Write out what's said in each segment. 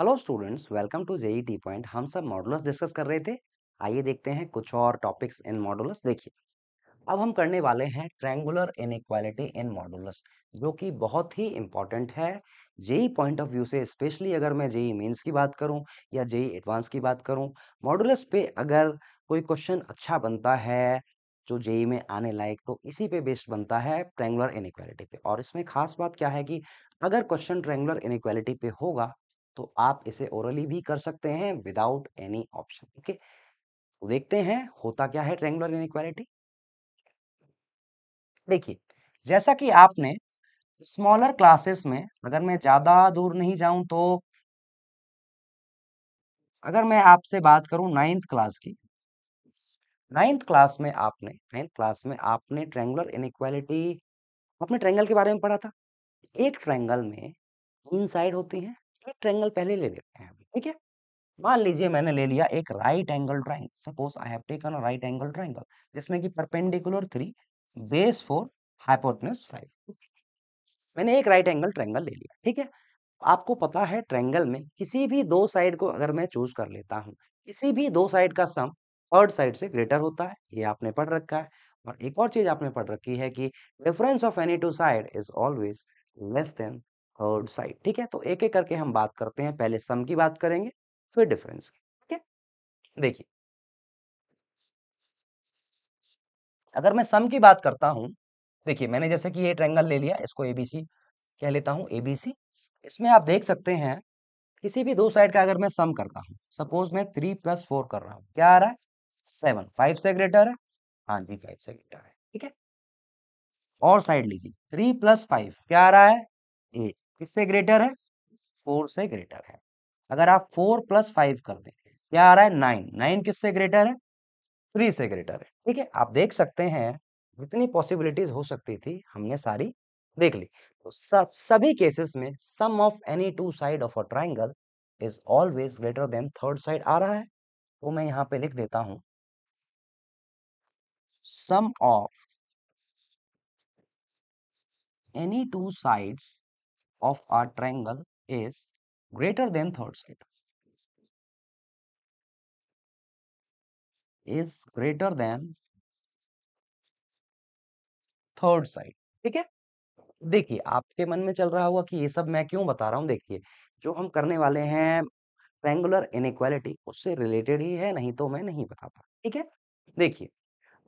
Hello students welcome to JEE T point हम सब modulus discuss कर रहे थे आइए देखते हैं कुछ और टॉपिक्स इन मॉडुलस देखिए अब हम करने वाले हैं ट्रैंगुलर इनक्वालिटी इन मॉडुलस जो कि बहुत ही इंपॉर्टेंट है जेई पॉइंट ऑफ व्यू से स्पेशली अगर मैं जेई मेंस e की बात करूं या जेई एडवांस e की बात करूं मॉडुलस पे अगर कोई क्वेश्चन अच्छा बनता है जो जेई e में आने लायक तो इसी पे बेस्ड बनता है ट्रैंगुलर इन पे और इसमें खास बात क्या है कि अगर क्वेश्चन ट्रैंगुलर इन पे होगा तो आप इसे ओरली भी कर सकते हैं विदाउट एनी ऑप्शन ओके तो देखते हैं होता क्या है ट्रेंगुलर इनक्वालिटी देखिए जैसा कि आपने स्मॉलर क्लासेस में अगर मैं ज्यादा दूर नहीं जाऊं तो अगर मैं आपसे बात करूं नाइन्थ क्लास की नाइन्थ क्लास में आपने नाइन्थ क्लास में आपने ट्रेंगुलर इनक्वालिटी आपने ट्रेंगल के बारे में पढ़ा था एक ट्रेंगल में तीन साइड होती हैं फिर ट्रेंगल पहले ले लेते हैं ठीक है मान लीजिए मैंने ले लिया एक right angle drawing suppose I have taken a right angle triangle जिसमें कि perpendicular three base four hypotenuse five मैंने एक राइट एंगल ट्राइंगल ले लिया ठीक है आपको पता है ट्रायंगल में किसी भी दो साइड को अगर मैं चूज कर लेता हूँ किसी भी दो साइड का सम थर्ड साइड से ग्रेटर होता है ये आपने पढ़ रखा है और एक और चीज आपने पढ़ रखी है कि difference of any two side is always less than third side ठीक है तो एक एक करके हम बात करते हैं पहले सम की बात करेंगे फिर डिफरेंस की ठीक है देखिए अगर मैं सम की बात करता हूं देखिए मैंने जैसे कि ये ट्रेंगल ले लिया इसको एबीसी कह लेता हूं एबीसी इसमें आप देख सकते हैं किसी भी दो साइड का अगर मैं सम करता हूँ सपोज मैं थ्री प्लस फोर कर रहा हूँ क्या आ रहा है सेवन फाइव से ग्रेटर है हाँ जी फाइव से ग्रेटर है ठीक है और साइड लीजिए थ्री प्लस फाइव क्या आ रहा है एट किससे ग्रेटर है फोर से ग्रेटर है अगर आप फोर प्लस फाइव कर दें क्या आ रहा है नाइन नाइन किससे ग्रेटर है थ्री से ग्रेटर है ठीक है आप देख सकते हैं जितनी पॉसिबिलिटीज हो सकती थी हमने सारी देख ली तो सब सभी केसेस में sum of any two side of a triangle is always greater than third side आ रहा है तो मैं यहाँ पे लिख देता हूं sum of any two sides of our triangle is greater than third side is greater than third side ठीक है देखिए आपके मन में चल रहा होगा कि ये सब मैं क्यों बता रहा हूं देखिए जो हम करने वाले हैं ट्रैंगुलर इनक्वालिटी उससे रिलेटेड ही है नहीं तो मैं नहीं बता पा ठीक है देखिए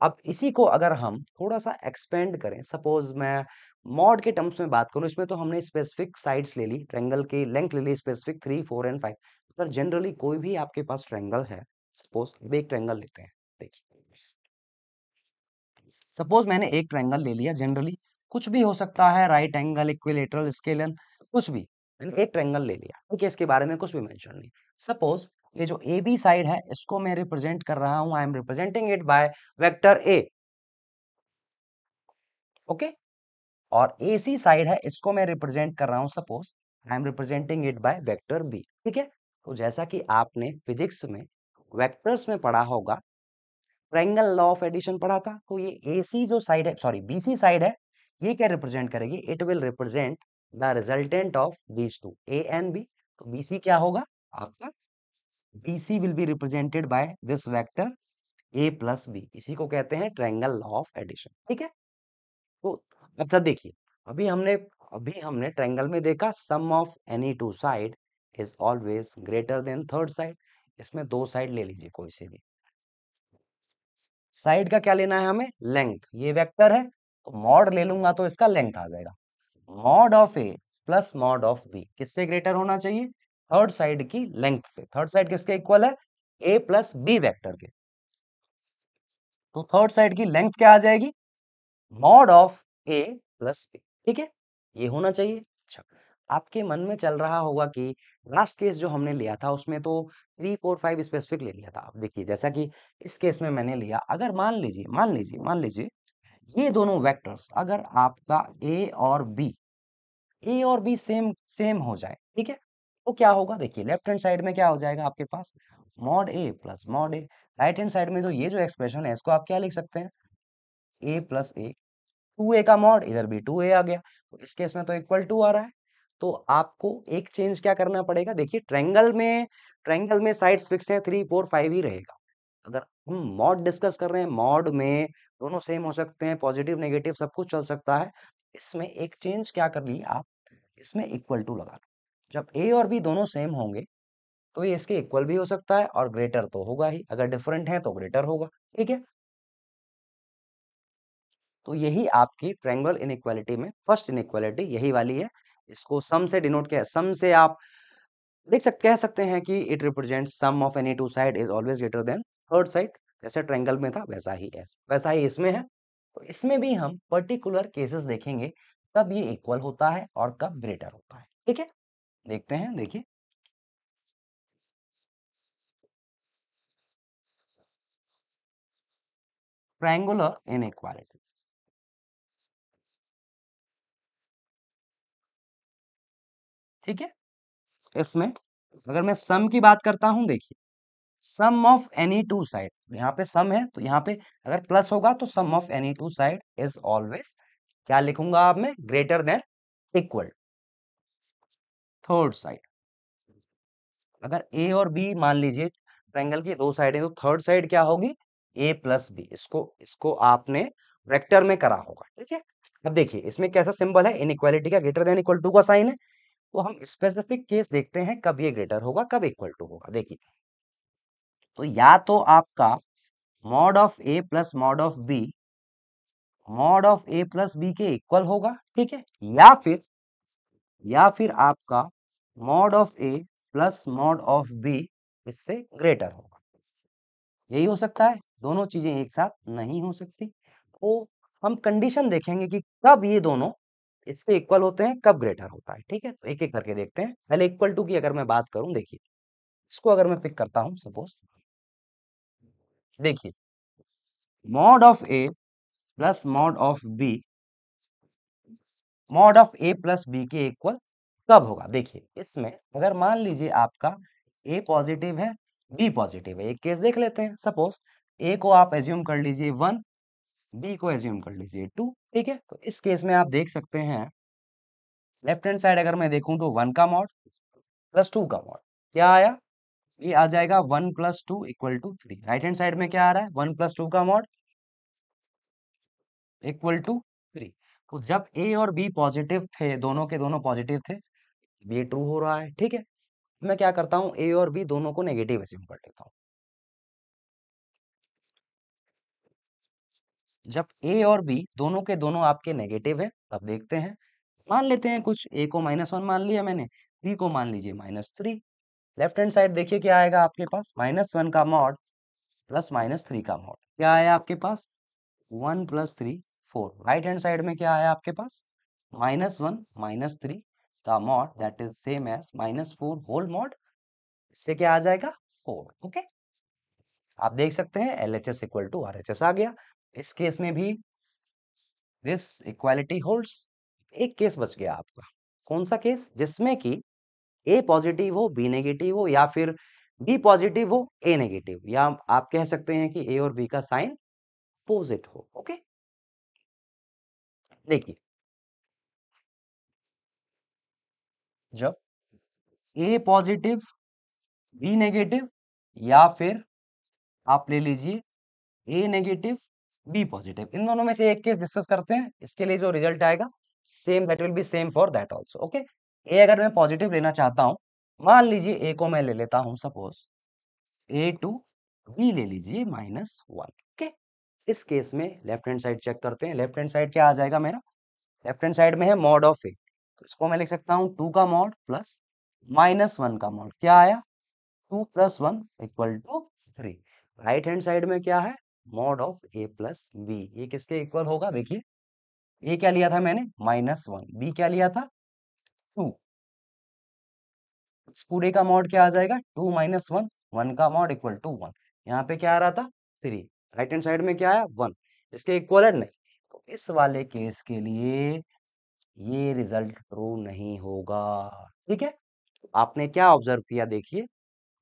अब इसी को अगर हम थोड़ा सा एक्सपेंड करें सपोज मैं मॉड के टर्म्स में बात करूँ इसमें तो हमने स्पेसिफिक साइड्स ले ली ट्रेंगल की लेंथ ले ली specific three four and five पर जनरली कोई भी आपके पास ट्रेंगल है सपोज अब एक ट्रेंगल लेते हैं देखिए सपोज मैंने एक ट्रेंगल ले लिया जनरली कुछ भी हो सकता है राइट एंगल इक्विलेटरल स्केलन कुछ भी मैंने एक ट्रेंगल ले लिया ठीक है इसके बारे में कुछ भी मैंशन नहीं सपोज ये जो ए बी साइड है इसको मैं रिप्रेजेंट कर रहा हूं I am representing it by vector A okay और ए सी साइड है इसको मैं रिप्रेजेंट कर रहा हूँ suppose I am representing it by vector B ठीक है तो जैसा कि आपने फिजिक्स में वेक्टर्स में पढ़ा होगा ट्रायंगल लॉ ऑफ एडिशन पढ़ा था तो ये ए सी जो साइड है सॉरी बी सी साइड है ये क्या रिप्रेजेंट करेगी it will represent the resultant of these two A and B तो बी सी क्या होगा आपका B C will be represented by this vector A plus B इसी को कहते हैं ट्रायंगल लॉ ऑफ एडिशन ठीक है तो अच्छा देखिए अभी हमने अभी हमने ट्रायंगल में देखा sum of any two side is always greater than third side इसमें दो साइड ले लीजिए कोई से भी साइड का क्या लेना है हमें लेंथ ये वेक्टर है तो मॉड ले लूंगा तो इसका लेंथ आ जाएगा mod of A plus mod of B किससे ग्रेटर होना चाहिए थर्ड साइड की लेंथ से थर्ड साइड किसके इक्वल है ए प्लस बी वैक्टर के तो थर्ड साइड की लेंथ क्या आ जाएगी mod of A plus B ठीक है ये होना चाहिए अच्छा आपके मन में चल रहा होगा कि लास्ट केस जो हमने लिया था उसमें तो थ्री फोर फाइव स्पेसिफिक ले लिया था आप देखिए जैसा कि इस केस में मैंने लिया अगर मान लीजिए मान लीजिए मान लीजिए ये दोनों वेक्टर्स अगर आपका ए और बी ए और बी सेम सेम हो जाए ठीक है तो क्या होगा देखिए लेफ्ट हैंड साइड में क्या हो जाएगा आपके पास mod A plus mod A right hand side में जो ये जो एक्सप्रेशन है इसको आप क्या लिख सकते हैं ए प्लस ए टू ए का मॉड इधर भी टू ए आ गया तो इस केस में तो इक्वल टू आ रहा है तो आपको एक चेंज क्या करना पड़ेगा देखिए ट्रेंगल में ट्रेंगल में साइड फिक्स है थ्री फोर फाइव ही रहेगा अगर हम मॉड डिस्कस कर रहे हैं मॉड में दोनों सेम हो सकते हैं पॉजिटिव नेगेटिव सब कुछ चल सकता है इसमें एक चेंज क्या कर लिए आप इसमें इक्वल टू लगा लो जब ए और बी दोनों सेम होंगे तो ये इसके इक्वल भी हो सकता है और ग्रेटर तो होगा ही अगर डिफरेंट है तो ग्रेटर होगा ठीक है तो यही आपकी ट्रायंगुलर इनइक्वालिटी में फर्स्ट इनइक्वालिटी यही वाली है इसको सम से डिनोट किया सम से आप देख सकते कह सकते हैं कि it represent sum of any two side is always greater than third side जैसे ट्रैंगल में था वैसा ही है वैसा ही इसमें है तो इसमें भी हम पर्टिकुलर केसेस देखेंगे कब ये इक्वल होता है और कब ग्रेटर होता है ठीक है देखते हैं देखिए ट्रैंगुलर इनइक्वालिटी ठीक है इसमें अगर मैं सम की बात करता हूं देखिए sum of any two side यहाँ पे सम है तो यहाँ पे अगर प्लस होगा तो sum of any two side is always क्या लिखूंगा आप मैं greater than equal third side अगर ए और बी मान लीजिए ट्रायंगल की दो साइड है तो थर्ड साइड क्या होगी ए प्लस बी इसको इसको आपने वेक्टर में करा होगा ठीक है अब देखिए इसमें कैसा सिंबल है इनइक्वालिटी का ग्रेटर देन इक्वल टू का साइन है तो हम स्पेसिफिक केस देखते हैं कब ये ग्रेटर होगा कब इक्वल टू होगा देखिए तो या तो आपका mod of A plus mod of B mod of A plus B के इक्वल होगा ठीक है या फिर या फिर आपका mod of A plus mod of B इससे ग्रेटर होगा यही हो सकता है दोनों चीजें एक साथ नहीं हो सकती तो हम कंडीशन देखेंगे कि कब ये दोनों इसके इक्वल होते हैं कब ग्रेटर होता है ठीक है तो एक एक करके देखते हैं पहले इक्वल टू की अगर मैं बात करूं देखिए इसको अगर मैं पिक करता हूं सपोज देखिए mod of A plus mod of B mod of A plus B के इक्वल कब होगा देखिए इसमें अगर मान लीजिए आपका ए पॉजिटिव है बी पॉजिटिव है एक केस देख लेते हैं सपोज ए को आप एज्यूम कर लीजिए वन बी को एज्यूम कर लीजिए टू ठीक है तो इस केस में आप देख सकते हैं लेफ्ट हैंड साइड अगर मैं देखूं तो वन का मॉड प्लस टू का मॉड क्या आया ये आ जाएगा one plus two equal to three right hand side में क्या आ रहा है वन प्लस टू का मॉड इक्वल टू थ्री तो जब ए और बी पॉजिटिव थे दोनों के दोनों पॉजिटिव थे बी ट्रू हो रहा है ठीक है मैं क्या करता हूँ ए और बी दोनों को नेगेटिव एज्यूम कर लेता हूँ जब ए और बी दोनों के दोनों आपके नेगेटिव है तब देखते हैं मान लेते हैं कुछ ए को माइनस वन मान लिया मैंने बी को मान लीजिए minus three left hand side देखिए क्या आएगा आपके पास माइनस वन का मॉड प्लस माइनस थ्री का मॉड क्या आया आपके पास one plus three four right hand side में क्या आया आपके पास माइनस वन माइनस थ्री का mod that is same as minus four whole mod इससे क्या आ जाएगा फोर ओके आप देख सकते हैं L H S equal to R H S आ गया इस केस में भी दिस इक्वालिटी होल्ड्स एक केस बच गया आपका कौन सा केस जिसमें कि ए पॉजिटिव हो बी नेगेटिव हो या फिर बी पॉजिटिव हो ए नेगेटिव या आप कह सकते हैं कि ए और बी का साइन अपोजिट हो ओके देखिए जब ए पॉजिटिव बी नेगेटिव या फिर आप ले लीजिए ए नेगेटिव बी पॉजिटिव इन दोनों में से एक केस डिस्कस करते हैं इसके लिए जो रिजल्ट आएगा same that will be same for that also okay A अगर मैं पॉजिटिव लेना चाहता हूँ मान लीजिए ए को मैं ले लेता हूँ सपोज ए टू बी ले लीजिए माइनस वन ओके इस केस में लेफ्ट हैंड साइड चेक करते हैं लेफ्ट हैंड साइड क्या आ जाएगा मेरा लेफ्ट हैंड साइड में है मॉड ऑफ ए तो इसको मैं लिख सकता हूँ टू का मॉड प्लस माइनस वन का मॉड क्या आया two plus one equal to three right hand side में क्या है mod of A plus B ये किसके इक्वल होगा देखिए ए क्या लिया था मैंने माइनस वन बी क्या लिया था टू इस पूरे का मॉड क्या आ जाएगा टू माइनस वन वन का मॉड इक्वल टू वन यहाँ पे क्या आ रहा था थ्री राइट हैंड साइड में क्या आया वन इसके इक्वल है नहीं तो इस वाले केस के लिए ये रिजल्ट ट्रू नहीं होगा ठीक है आपने क्या ऑब्जर्व किया देखिए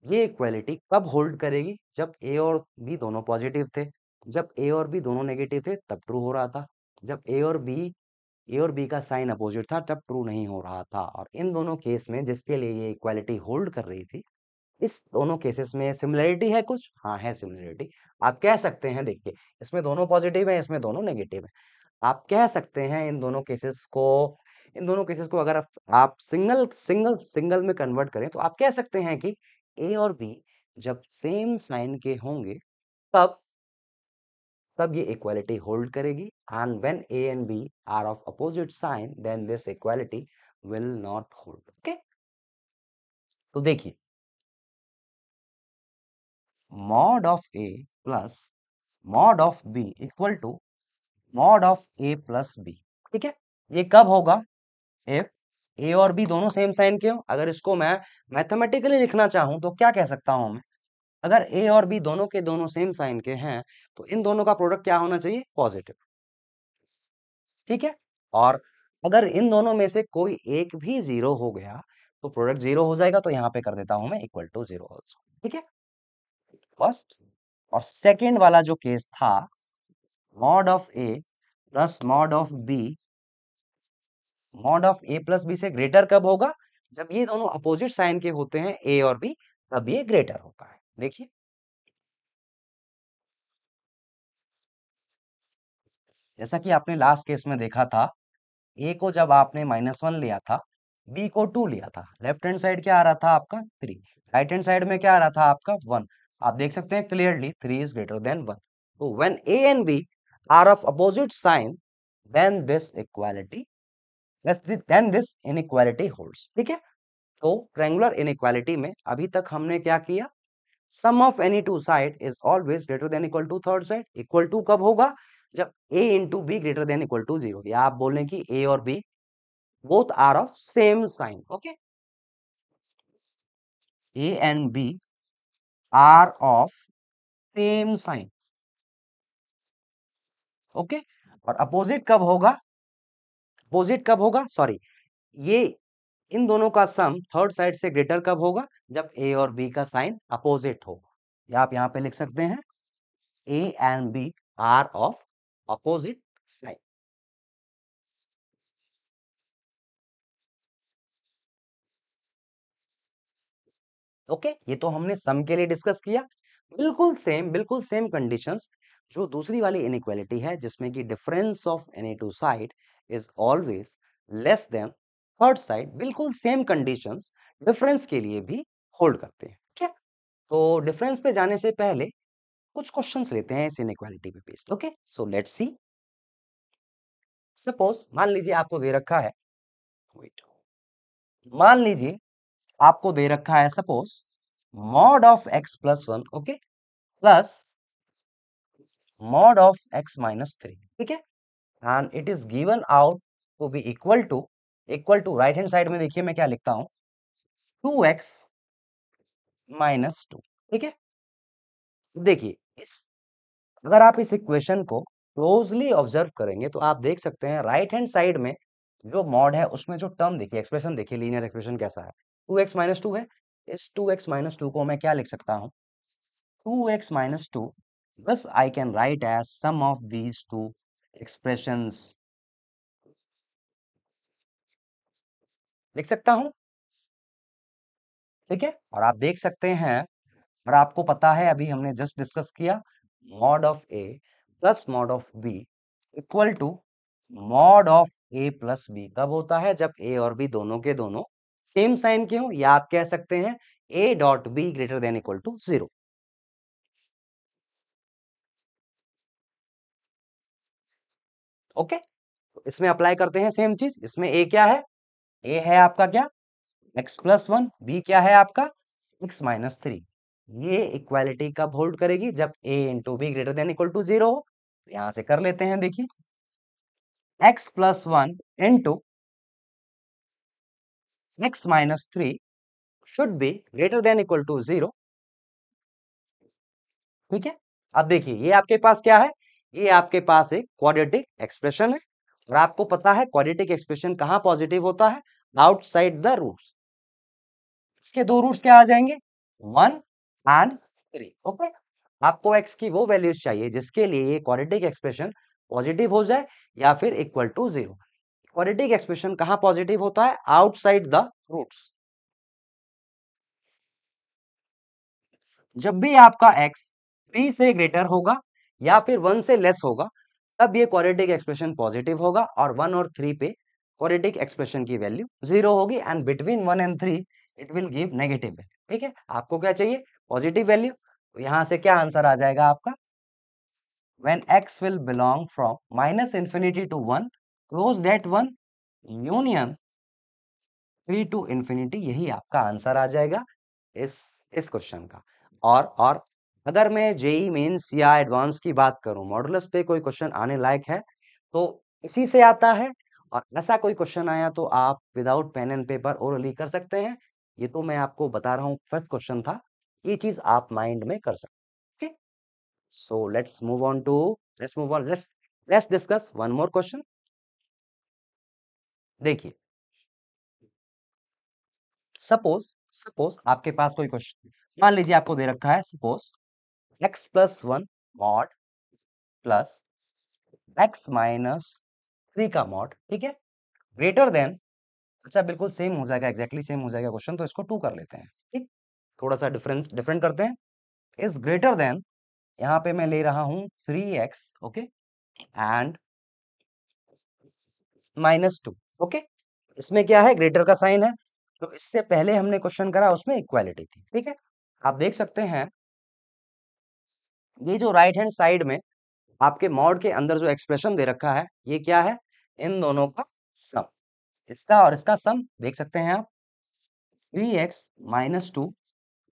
ये इक्वालिटी कब होल्ड करेगी जब ए और बी दोनों पॉजिटिव थे जब ए और बी दोनों नेगेटिव थे तब ट्रू हो रहा था जब ए और बी ए और बी का साइन अपोजिट था तब ट्रू नहीं हो रहा था और इन दोनों केस में जिसके लिए ये इक्वालिटी होल्ड कर रही थी इस दोनों केसेस में सिमिलरिटी है कुछ हाँ है सिमिलरिटी आप कह सकते हैं देखिए इसमें दोनों पॉजिटिव है इसमें दोनों नेगेटिव है आप कह सकते हैं इन दोनों केसेस को इन दोनों केसेस को अगर आप सिंगल सिंगल सिंगल में कन्वर्ट करें तो आप कह सकते हैं कि ए और बी जब सेम साइन के होंगे तब तब ये इक्वालिटी होल्ड करेगी and when A and B are of opposite sign then this equality will not hold okay तो देखिए mod of A plus mod of B equal to mod of A plus B ठीक है ये कब होगा if ए और B दोनों same sign के हो अगर इसको मैं मैथमेटिकली लिखना चाहूँ तो क्या कह सकता हूँ मैं अगर ए और बी दोनों के दोनों सेम साइन के हैं तो इन दोनों का प्रोडक्ट क्या होना चाहिए पॉजिटिव ठीक है और अगर इन दोनों में से कोई एक भी जीरो हो गया तो प्रोडक्ट जीरो हो जाएगा तो यहाँ पे कर देता हूं मैं इक्वल टू जीरो ठीक है फर्स्ट और सेकेंड वाला जो केस था mod of A plus mod of B mod of A plus B से ग्रेटर कब होगा जब ये दोनों अपोजिट साइन के होते हैं ए और बी तब ये ग्रेटर होता है देखिए जैसा कि आपने लास्ट केस में देखा था ए को जब आपने माइनस वन लिया था बी को टू लिया था लेफ्ट हैंड साइड क्या आ रहा था आपका थ्री राइट हैंड साइड में क्या आ रहा था आपका वन आप देख सकते हैं clearly three is greater than one तो when A and B are of opposite sign then this equality then this inequality holds ठीक है तो ट्रेंगुलर इनक्वालिटी में अभी तक हमने क्या किया sum of any two side is always greater than equal to third side equal to कब होगा जब a into B greater than equal to zero आप बोलें कि a और b both are of same sign okay a and b are of same sign okay और opposite कब होगा अपोजिट कब होगा सॉरी ये इन दोनों का सम थर्ड साइड से ग्रेटर कब होगा जब ए और बी का साइन अपोजिट हो आप यहाँ पे लिख सकते हैं A and B are of opposite sign okay ये तो हमने सम के लिए डिस्कस किया बिल्कुल सेम बिल्कुल सेम कंडीशंस जो दूसरी वाली इनक्वालिटी है जिसमें कि difference of any two side is always less than third side बिल्कुल सेम कंडीशन डिफरेंस के लिए भी होल्ड करते हैं ठीक है तो डिफरेंस पे जाने से पहले कुछ क्वेश्चन लेते हैं इस इक्वालिटी पे based okay so let see suppose मान लीजिए आपको दे रखा है मान लीजिए आपको दे रखा है suppose mod of x plus one okay plus mod of x minus three ठीक है and it is given out to be equal to equal to right hand side में देखिए मैं क्या लिखता हूँ टू एक्स माइनस टू ठीक है देखिए इस अगर आप इस इक्वेशन को क्लोजली ऑब्जर्व करेंगे तो आप देख सकते हैं राइट हैंड साइड में जो मॉड है उसमें जो टर्म देखिए एक्सप्रेशन देखिए लीनियर एक्सप्रेशन कैसा है टू एक्स माइनस टू है इस टू एक्स माइनस टू को मैं क्या लिख सकता हूँ टू एक्स माइनस टू बस I can write as sum of these two expressions लिख सकता हूं ठीक है और आप देख सकते हैं और आपको पता है अभी हमने जस्ट डिस्कस किया mod of A plus mod of B equal to mod of A plus B कब होता है जब ए और बी दोनों के दोनों सेम साइन के हो या आप कह सकते हैं ए dot B greater than equal to zero okay तो इसमें अप्लाई करते हैं सेम चीज इसमें ए क्या है ए है आपका क्या एक्स प्लस वन बी क्या है आपका एक्स माइनस थ्री ये इक्वालिटी कब होल्ड करेगी जब A into B greater than equal to zero हो तो यहां से कर लेते हैं देखिए x plus one into X minus three should be greater than equal to zero ठीक है अब देखिए ये आपके पास क्या है ये आपके पास एक क्वाड्रेटिक एक्सप्रेशन है और आपको पता है क्वाड्रेटिक एक्सप्रेशन कहाँ पॉजिटिव होता है आउटसाइड द रूट्स इसके दो रूट्स क्या आ जाएंगे वन एंड थ्री ओके आपको एक्स की वो वैल्यूज चाहिए जिसके लिए ये क्वाड्रेटिक एक्सप्रेशन पॉजिटिव हो जाए या फिर equal to zero quadratic expression कहाँ पॉजिटिव होता है आउटसाइड द रूट्स जब भी आपका एक्स थ्री से ग्रेटर होगा या फिर वन से लेस होगा तब ये क्वारेटिक एक्सप्रेशन पॉजिटिव होगा और वन और थ्री पे क्वारेटिक एक्सप्रेशन की वैल्यू जीरो होगी and between one and three it will give negative value ठीक है आपको क्या चाहिए पॉजिटिव वैल्यू तो यहाँ से क्या आंसर आ जाएगा आपका when X will belong from minus infinity to one closed at one union three to infinity यही आपका आंसर आ जाएगा इस इस क्वेश्चन का और और अगर मैं जेई मेन्स या एडवांस की बात करूं मॉडुलस पे कोई क्वेश्चन आने लायक है तो इसी से आता है और ऐसा कोई क्वेश्चन आया तो आप without pen and paper orally कर सकते हैं ये तो मैं आपको बता रहा हूँ फर्स्ट क्वेश्चन था ये चीज आप माइंड में कर सकते so let's move on to let's move on let's let's discuss one more question देखिए सपोज सपोज आपके पास कोई क्वेश्चन मान लीजिए आपको दे रखा है suppose x plus 1 mod plus x minus three का मॉड ठीक है ग्रेटर देन अच्छा बिल्कुल सेम हो जाएगा एग्जैक्टली सेम हो जाएगा क्वेश्चन तो इसको टू कर लेते हैं ठीक थोड़ा सा डिफरेंस डिफरेंट करते हैं इज ग्रेटर देन यहाँ पे मैं ले रहा हूँ three x okay and minus two okay इसमें क्या है ग्रेटर का साइन है तो इससे पहले हमने क्वेश्चन करा उसमें इक्वालिटी थी ठीक है आप देख सकते हैं ये जो राइट हैंड साइड में आपके मॉड के अंदर जो एक्सप्रेशन दे रखा है ये क्या है इन दोनों का सम इसका और इसका सम देख सकते हैं आप थ्री एक्स माइनस टू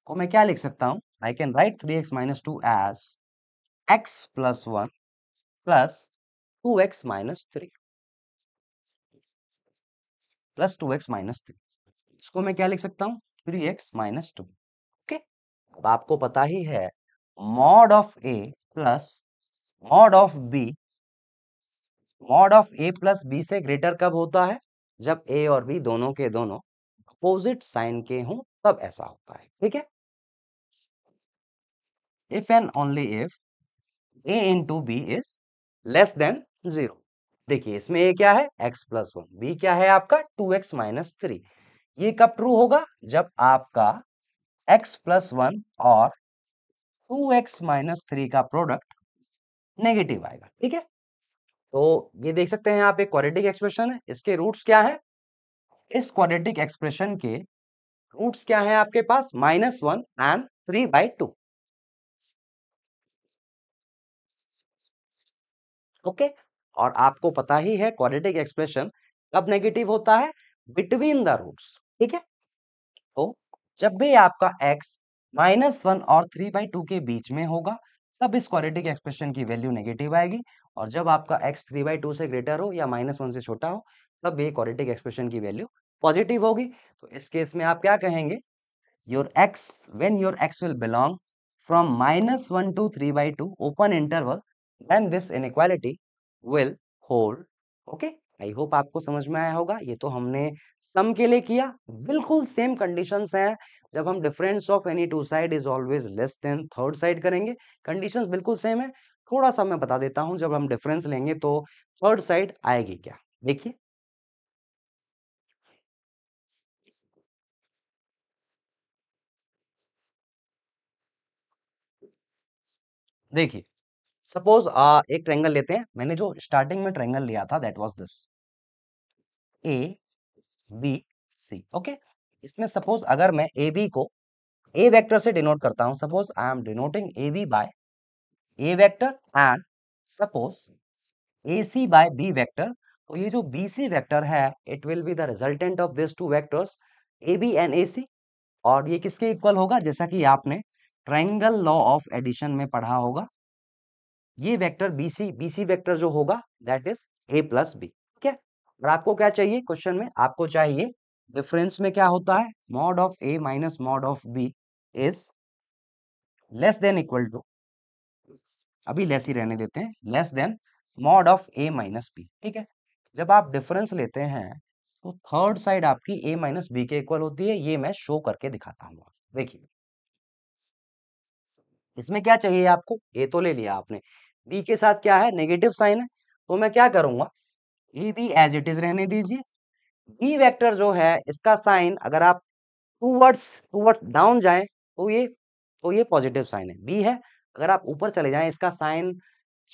को मैं क्या लिख सकता हूँ I can write three x minus two as x plus one plus two x minus three plus two x minus three इसको मैं क्या लिख सकता हूँ three x minus two okay अब आपको पता ही है mod of a plus mod of b mod of a plus B से ग्रेटर कब होता है जब a और b दोनों के दोनों अपोजिट साइन के हों तब ऐसा होता है ठीक है if and only if a into b is less than zero देखिए इसमें ए क्या है x प्लस वन बी क्या है आपका टू एक्स माइनस थ्री ये कब ट्रू होगा जब आपका x प्लस वन और टू एक्स माइनस थ्री का प्रोडक्ट नेगेटिव आएगा ठीक है तो ये देख सकते हैं आप एक क्वाड्रेटिक एक्सप्रेशन है इसके रूट्स क्या है इस क्वाड्रेटिक एक्सप्रेशन के रूट्स क्या है आपके पास minus one and three by two okay और आपको पता ही है क्वाड्रेटिक एक्सप्रेशन कब नेगेटिव होता है बिटवीन द रूट्स ठीक है तो जब भी आपका एक्स माइनस वन और थ्री बाई टू के बीच में होगा तब इस क्वालिटिक एक्सप्रेशन की वैल्यू नेगेटिव आएगी और जब आपका एक्स थ्री बाई टू से ग्रेटर हो या माइनस वन से छोटा हो तब ये क्वालिटिक एक्सप्रेशन की वैल्यू पॉजिटिव होगी तो इस केस में आप क्या कहेंगे your x when your x will belong from minus one to three by two open interval then this inequality will hold okay I hope आपको समझ में आया होगा ये तो हमने सम के लिए किया बिल्कुल सेम कंडीशंस है जब हम difference of any two side is always less than third side करेंगे कंडीशंस बिल्कुल सेम है थोड़ा सा मैं बता देता हूं जब हम डिफरेंस लेंगे तो थर्ड साइड आएगी क्या देखिए देखिए सपोज एक ट्रेंगल लेते हैं मैंने जो स्टार्टिंग में ट्रेंगल लिया था that was this A B C okay इसमें सपोज अगर मैं ए बी को ए वेक्टर से डिनोट करता हूं suppose I am denoting A B by a vector and suppose A C by b vector तो ये जो बी सी वैक्टर है it will be the resultant of this two vectors A B and A C और ये किसके equal होगा जैसा कि आपने ट्रायंगल लॉ ऑफ एडिशन में पढ़ा होगा ये वेक्टर बीसी बीसी वेक्टर जो होगा that is a plus B ठीक है और आपको क्या चाहिए क्वेश्चन में आपको चाहिए डिफरेंस में क्या होता है mod of a minus mod of b is less than equal to अभी लेस ही रहने देते हैं less than mod of a minus b ठीक है जब आप डिफरेंस लेते हैं तो थर्ड साइड आपकी ए माइनस बी के इक्वल होती है ये मैं शो करके दिखाता हूँ देखिए इसमें क्या चाहिए आपको ए तो ले लिया आपने बी के साथ क्या है नेगेटिव साइन है तो मैं क्या करूंगा a b as it is रहने दीजिए बी वेक्टर जो है इसका साइन अगर आप towards toward down जाए तो ये तो ये पॉजिटिव साइन है बी है अगर आप ऊपर चले जाए इसका साइन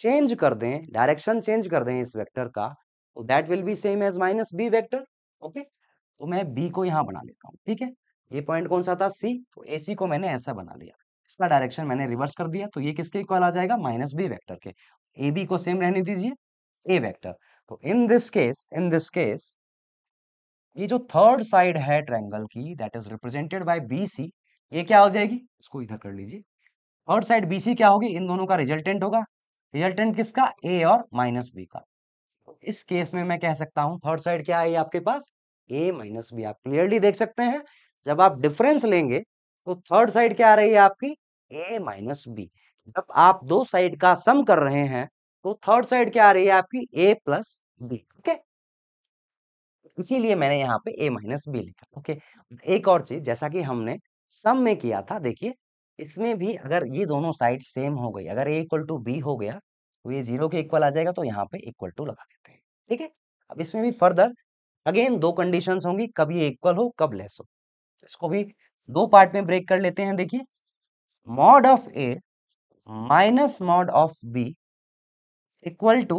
चेंज कर दें डायरेक्शन चेंज कर दें इस वेक्टर का तो that will be same as minus b vector okay तो मैं बी को यहाँ बना लेता हूँ ठीक है ये पॉइंट कौन सा था सी तो ए सी को मैंने ऐसा बना लिया इसका डायरेक्शन मैंने रिवर्स कर दिया तो ये किसके इक्वल आ जाएगा माइनस बी वैक्टर के ए बी को सेम रहने दीजिए ए वैक्टर तो in this case in this case ये जो थर्ड साइड है ट्रैंगल की that is represented by B C ये क्या हो जाएगी इसको इधर कर लीजिए थर्ड साइड बी सी क्या होगी इन दोनों का रिजल्टेंट होगा रिजल्टेंट किसका ए और माइनस बी का तो इस केस में मैं कह सकता हूँ थर्ड साइड क्या है आपके पास ए माइनस बी आप क्लियरली देख सकते हैं जब आप डिफरेंस लेंगे तो थर्ड साइड क्या आ रही है आपकी ए माइनस बी जब आप दो साइड का सम कर रहे हैं तो थर्ड साइड क्या आ रही है आपकी ए प्लस बी ओके इसीलिए मैंने यहाँ पे ए माइनस बी लिखा ओके एक और चीज जैसा कि हमने सम में किया था देखिए इसमें भी अगर ये दोनों साइड सेम हो गई अगर ए इक्वल टू बी हो गया तो ये जीरो के इक्वल आ जाएगा तो यहाँ पे इक्वल टू लगा देते हैं ठीक है अब इसमें भी फर्दर अगेन दो कंडीशंस होंगी कब ये इक्वल हो कब लेस हो इसको भी दो पार्ट में ब्रेक कर लेते हैं देखिए mod of a minus mod of B equal to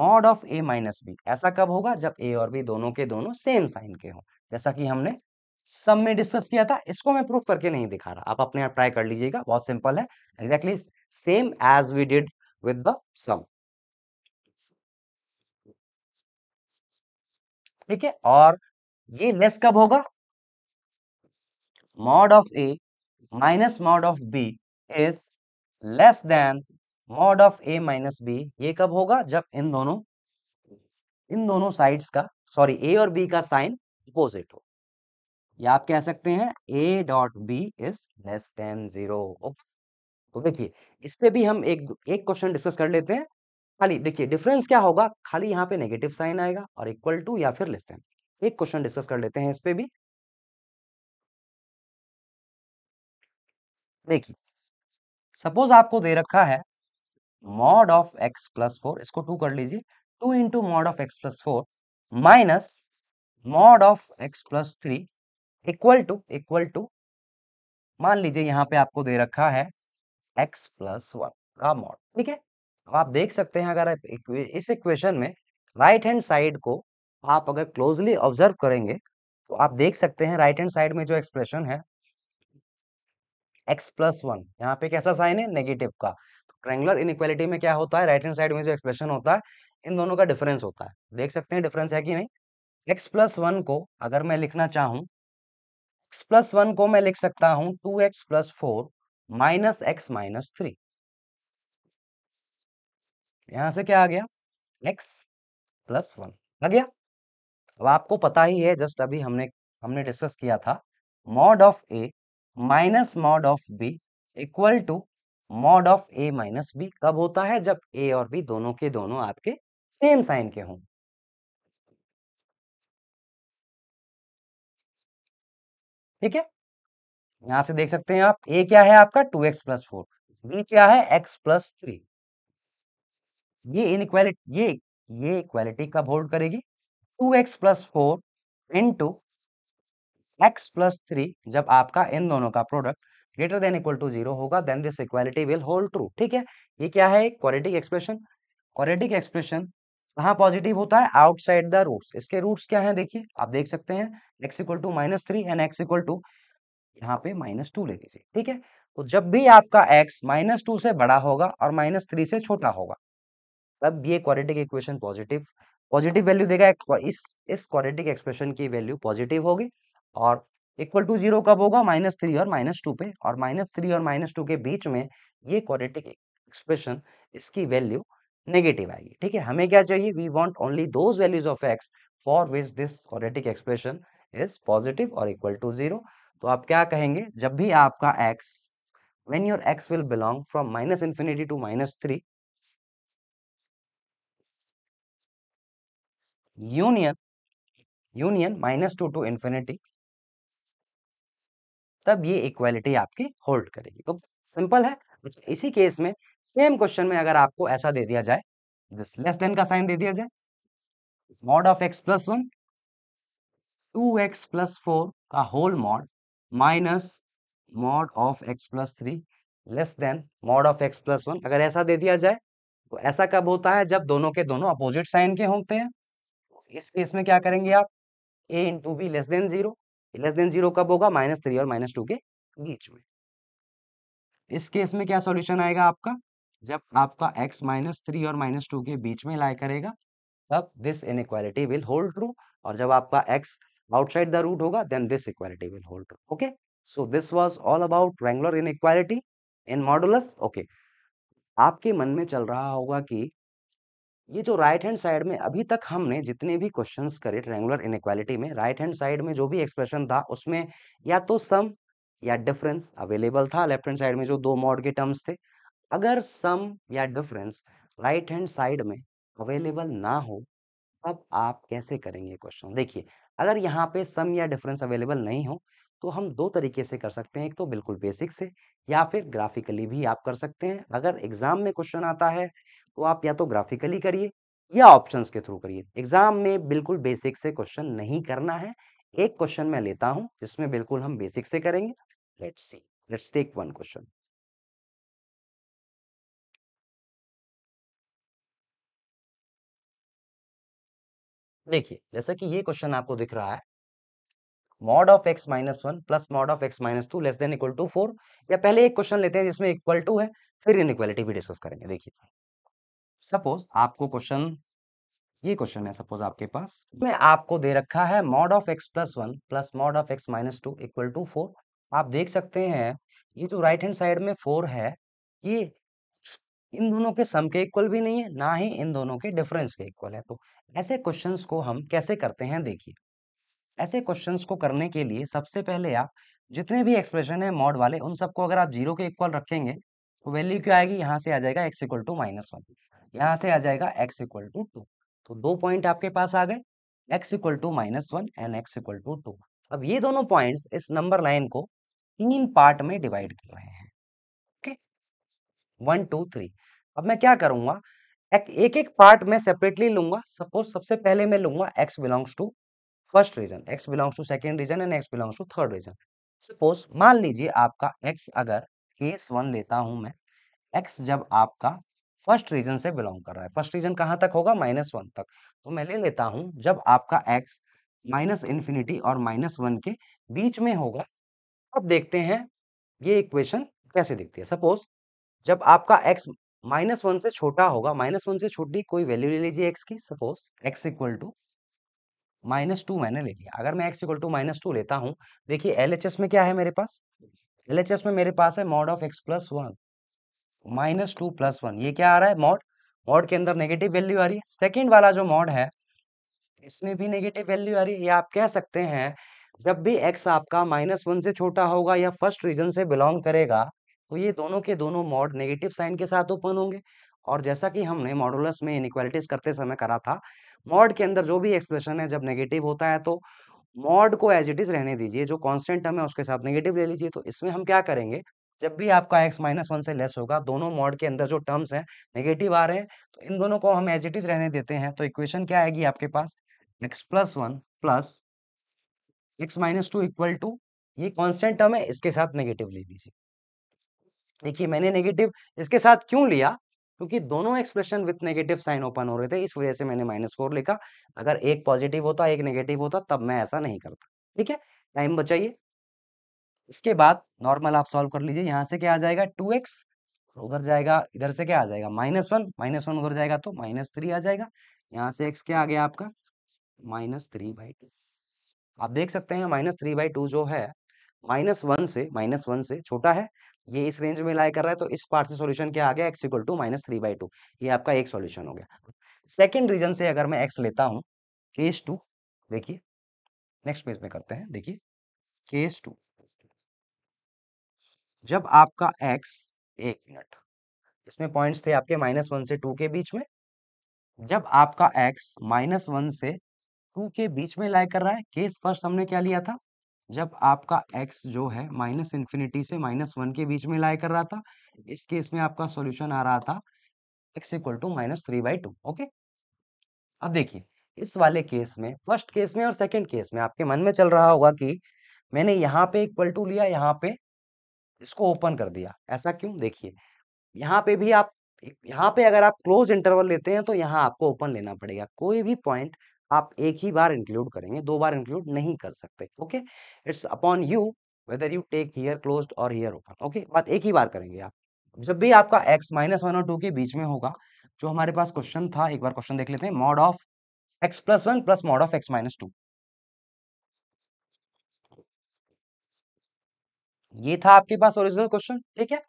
mod of a minus b ऐसा कब होगा जब ए और बी दोनों के दोनों सेम साइन के हों जैसा कि हमने सब में डिस्कस किया था इसको मैं प्रूफ करके नहीं दिखा रहा आप अपने आप ट्राई कर लीजिएगा बहुत सिंपल है exactly same as we did with the sum ठीक है और ये लेस कब होगा mod of a minus mod of b is less than mod of a minus b ये कब होगा जब इन दोनों इन दोनों साइड्स का सॉरी ए और बी का साइन अपोजिट हो या आप कह सकते हैं ए dot b is less than zero तो देखिए इस पे भी हम एक एक क्वेश्चन डिस्कस कर लेते हैं खाली देखिए डिफरेंस क्या होगा खाली यहाँ पे नेगेटिव साइन आएगा और इक्वल टू या फिर लेस देन एक क्वेश्चन डिस्कस कर लेते हैं इस पे भी देखिए सपोज आपको दे रखा है mod of x plus four इसको टू कर लीजिए two into mod of x plus four minus mod of x plus three equal to equal to मान लीजिए यहाँ पे आपको दे रखा है एक्स प्लस वन का मॉड ठीक है अब आप देख सकते हैं अगर इस इक्वेशन में राइट हैंड साइड को आप अगर क्लोजली ऑब्जर्व करेंगे तो आप देख सकते हैं राइट हैंड साइड में जो एक्सप्रेशन है एक्स प्लस वन यहाँ पे कैसा साइन है नेगेटिव का तो ट्रेंगुलर इनक्वालिटी में क्या होता है राइट हैंड साइड में जो एक्सप्रेशन होता है इन दोनों का डिफरेंस होता है देख सकते हैं डिफरेंस है कि नहीं एक्स प्लस वन को अगर मैं लिखना चाहूँ एक्स प्लस वन को मैं लिख सकता हूँ two x plus four minus x minus three यहां से क्या आ गया एक्स प्लस वन आ गया अब आपको पता ही है जस्ट अभी हमने हमने डिस्कस किया था mod of a minus mod of B equal to mod of a minus b कब होता है जब ए और बी दोनों के दोनों आपके सेम साइन के हों ठीक है यहां से देख सकते हैं आप ए क्या है आपका two x plus four b क्या है एक्स प्लस थ्री ये इनक्वालिटी ये ये इक्वालिटी कब होल्ड करेगी two x plus four into x plus three जब आपका इन दोनों का product greater than equal to zero होगा then this equality will hold true ठीक है ये क्या है क्वालिटिक एक्सप्रेशन क्वालिटिक एक्सप्रेशन कहाँ पॉजिटिव होता है आउटसाइड द रूट्स इसके रूट्स क्या हैं देखिए आप देख सकते हैं x equal to minus three and x equal to यहाँ पे माइनस टू ले लीजिए ठीक है तो जब भी आपका एक्स माइनस टू से बड़ा होगा और माइनस थ्री से छोटा होगा तब ये quadratic equation positive positive value देगा इस इस क्वाड्रेटिक एक्सप्रेशन की वैल्यू पॉजिटिव होगी और इक्वल टू जीरो कब होगा माइनस थ्री और माइनस टू पे और माइनस थ्री और माइनस टू के बीच में ये क्वाड्रेटिक एक्सप्रेशन इसकी वैल्यू नेगेटिव आएगी ठीक है हमें क्या चाहिए we want only those values of x for which this quadratic expression is positive और इक्वल टू जीरो तो आप क्या कहेंगे जब भी आपका x when your x will belong from minus infinity to minus three union union minus two to infinity तब ये इक्वालिटी आपकी होल्ड करेगी तो सिंपल है इसी केस में सेम क्वेश्चन में अगर आपको ऐसा दे दिया जाए दिस लेस देन का साइन दे दिया जाए mod of x plus one two x plus four का whole mod minus mod of x plus three less than mod of x plus one अगर ऐसा दे दिया जाए तो ऐसा कब होता है जब दोनों के दोनों अपोजिट साइन के होते हैं तो इस केस में क्या करेंगे आप a into b less than zero less than zero कब होगा माइनस थ्री और माइनस टू के बीच में इस केस में क्या सॉल्यूशन आएगा आपका जब आपका एक्स माइनस थ्री और माइनस टू के बीच में लाई करेगा तब this inequality will hold true और जब आपका एक्स आउटसाइड द रूट होगा then this equality will hold true okay so this was all about triangular inequality in modulus okay आपके मन में चल रहा होगा कि ये जो राइट हैंड साइड में अभी तक हमने जितने भी क्वेश्चन करे ट्रेंगुलर इनक्वालिटी में राइट हैंड साइड में जो भी एक्सप्रेशन था उसमें या तो सम या डिफरेंस अवेलेबल था लेफ्ट हैंड साइड में जो दो मॉड के टर्म्स थे अगर सम या डिफरेंस राइट हैंड साइड में अवेलेबल हम्म। ना हो तब आप कैसे करेंगे क्वेश्चन देखिए अगर यहाँ पे सम या डिफरेंस अवेलेबल नहीं हो तो हम दो तरीके से कर सकते हैं एक तो बिल्कुल बेसिक से या फिर ग्राफिकली भी आप कर सकते हैं अगर एग्जाम में क्वेश्चन आता है तो आप या तो ग्राफिकली करिए या ऑप्शंस के थ्रू करिए एग्जाम में बिल्कुल बेसिक से क्वेश्चन नहीं करना है एक क्वेश्चन मैं लेता हूं जिसमें बिल्कुल हम बेसिक से करेंगे let's see let's take one question देखिए जैसा कि ये क्वेश्चन आपको दिख रहा है mod of x minus one plus mod of x minus two less than equal to four या पहले एक क्वेश्चन लेते हैं जिसमें इक्वल टू है फिर इनइक्वालिटी भी डिस्कस करेंगे देखिए सपोज आपको क्वेश्चन ये क्वेश्चन है सपोज आपके पास मैं आपको दे रखा है mod of x plus one plus mod of x minus two equal to four आप देख सकते हैं ये जो राइट हैंड साइड में फोर है ये इन दोनों के सम के इक्वल भी नहीं है ना ही इन दोनों के डिफरेंस के इक्वल है तो ऐसे क्वेश्चंस को हम कैसे करते हैं देखिए ऐसे क्वेश्चंस को करने के लिए सबसे पहले आप जितने भी एक्सप्रेशन है मॉड वाले उन सबको अगर आप जीरो के इक्वल रखेंगे तो वैल्यू क्या आएगी यहाँ से आ जाएगा x equal to minus one यहाँ से आ जाएगा एक्स इक्वल टू टू तो दो पॉइंट आपके पास आ गए x equal to minus one and x equal to two अब ये दोनों पॉइंट्स इस नंबर लाइन को तीन पार्ट में डिवाइड कर रहे हैं ओके वन टू थ्री अब मैं क्या करूंगा एक एक, एक पार्ट में सेपरेटली लूंगा सपोज सबसे पहले मैं लूंगा x belongs to first region x belongs to second region and x belongs to third region suppose मान लीजिए आपका एक्स अगर केस वन लेता हूं मैं एक्स जब आपका फर्स्ट रीजन से बिलोंग कर रहा है फर्स्ट रीजन कहाँ तक होगा माइनस वन तक तो मैं ले लेता हूँ जब आपका एक्स माइनस इन्फिनिटी और माइनस वन के बीच में होगा अब देखते हैं ये इक्वेशन कैसे दिखती है सपोज जब आपका एक्स माइनस वन से छोटा होगा माइनस वन से छोटी कोई वैल्यू ले लीजिए एक्स की suppose x equal to minus two मैंने ले लिया अगर मैं x equal to minus two लेता हूँ देखिए एल में क्या है मेरे पास एल में मेरे पास है mod of x plus one minus two plus one ये क्या आ रहा है मॉड मॉड के अंदर नेगेटिव वैल्यू आ रही है सेकेंड वाला जो मॉड है इसमें भी नेगेटिव वैल्यू आ रही है ये आप कह सकते हैं जब भी एक्स आपका माइनस वन से छोटा होगा या फर्स्ट रीजन से बिलोंग करेगा तो ये दोनों के दोनों मॉड नेगेटिव साइन के साथ ओपन होंगे और जैसा कि हमने मॉडुलस में इनक्वालिटीज करते समय करा था मॉड के अंदर जो भी एक्सप्रेशन है जब नेगेटिव होता है तो मॉड को एज इट इज रहने दीजिए जो कॉन्स्टेंट टर्म है उसके साथ नेगेटिव ले लीजिए तो इसमें हम क्या करेंगे जब भी आपका एक्स माइनस वन से लेस होगा दोनों मॉड के अंदर जो टर्म्स हैं नेगेटिव आ रहे हैं तो इन दोनों को हम एज इट इज रहने देते हैं तो इक्वेशन क्या आएगी आपके पास x plus one plus x minus two equal to ये कॉन्स्टेंट टर्म है इसके साथ नेगेटिव ले लीजिए देखिए मैंने नेगेटिव इसके साथ क्यों लिया क्योंकि दोनों expression with negative sign open हो रहे थे इस वजह से मैंने माइनस फोर लिखा अगर एक पॉजिटिव होता एक नेगेटिव होता तब मैं ऐसा नहीं करता ठीक है टाइम बचाइए इसके बाद नॉर्मल आप सॉल्व कर लीजिए यहाँ से क्या आ जाएगा टू एक्स उधर जाएगा इधर से क्या आ जाएगा माइनस वन माइनस वन उधर जाएगा तो माइनस थ्री आ जाएगा यहाँ से एक्स क्या आ गया आपका माइनस थ्री बाई टू आप देख सकते हैं माइनस थ्री बाई टू जो है माइनस वन से माइनस वन से छोटा है ये इस रेंज में लाई कर रहा है तो इस पार्ट से सोल्यूशन क्या आ गया x equal to minus three by two ये आपका एक सोल्यूशन हो गया सेकेंड रीजन से अगर मैं एक्स लेता हूँ केस टू देखिए नेक्स्ट पेज में करते हैं देखिए केस टू जब आपका एक्स एक मिनट इसमें पॉइंट्स थे आपके माइनस वन से टू के बीच में जब आपका एक्स माइनस वन से टू के बीच में लाइक कर रहा है केस फर्स्ट हमने क्या लिया था जब आपका एक्स जो है माइनस इन्फिनिटी से माइनस वन के बीच में लाइक कर रहा था इस केस में आपका सॉल्यूशन आ रहा था x equal to minus three by two okay अब देखिए इस वाले केस में फर्स्ट केस में और सेकेंड केस में आपके मन में चल रहा होगा कि मैंने यहाँ पे इक्वल टू लिया यहाँ पे इसको ओपन कर दिया ऐसा क्यों देखिए यहाँ पे भी आप यहाँ पे अगर आप क्लोज इंटरवल लेते हैं तो यहाँ आपको ओपन लेना पड़ेगा कोई भी पॉइंट आप एक ही बार इंक्लूड करेंगे दो बार इंक्लूड नहीं कर सकते okay it's upon you whether you take here close और हियर ओपन ओके बात एक ही बार करेंगे आप जब भी आपका एक्स माइनस वन और टू के बीच में होगा जो हमारे पास क्वेश्चन था एक बार क्वेश्चन देख लेते हैं mod of x plus one plus mod of x minus two ये था आपके पास ओरिजिनल क्वेश्चन ठीक है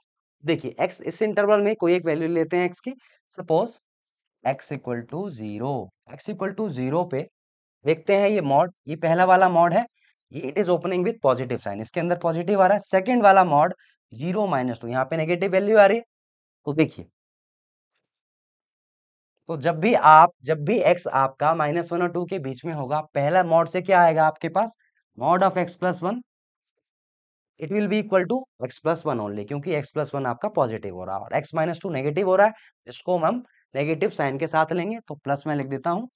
देखिए एक्स इस इंटरवल में कोई एक वैल्यू लेते हैं एक्स की suppose x equal to zero x equal to zero पे देखते हैं ये मॉड ये पहला वाला मॉड है ये it is opening with positive sign इसके अंदर पॉजिटिव आ रहा है सेकेंड वाला मॉड जीरो माइनस टू यहाँ पे नेगेटिव वैल्यू आ रही है तो देखिए तो जब भी आप जब भी x आपका माइनस वन और टू के बीच में होगा पहला मॉड से क्या आएगा आपके पास mod of x plus one it will be equal to x plus one only क्योंकि एक्स प्लस वन आपका पॉजिटिव हो रहा है और एक्स माइनस टू नेगेटिव हो रहा है इसको हम नेगेटिव साइन के साथ लेंगे तो प्लस मैं लिख देता हूँ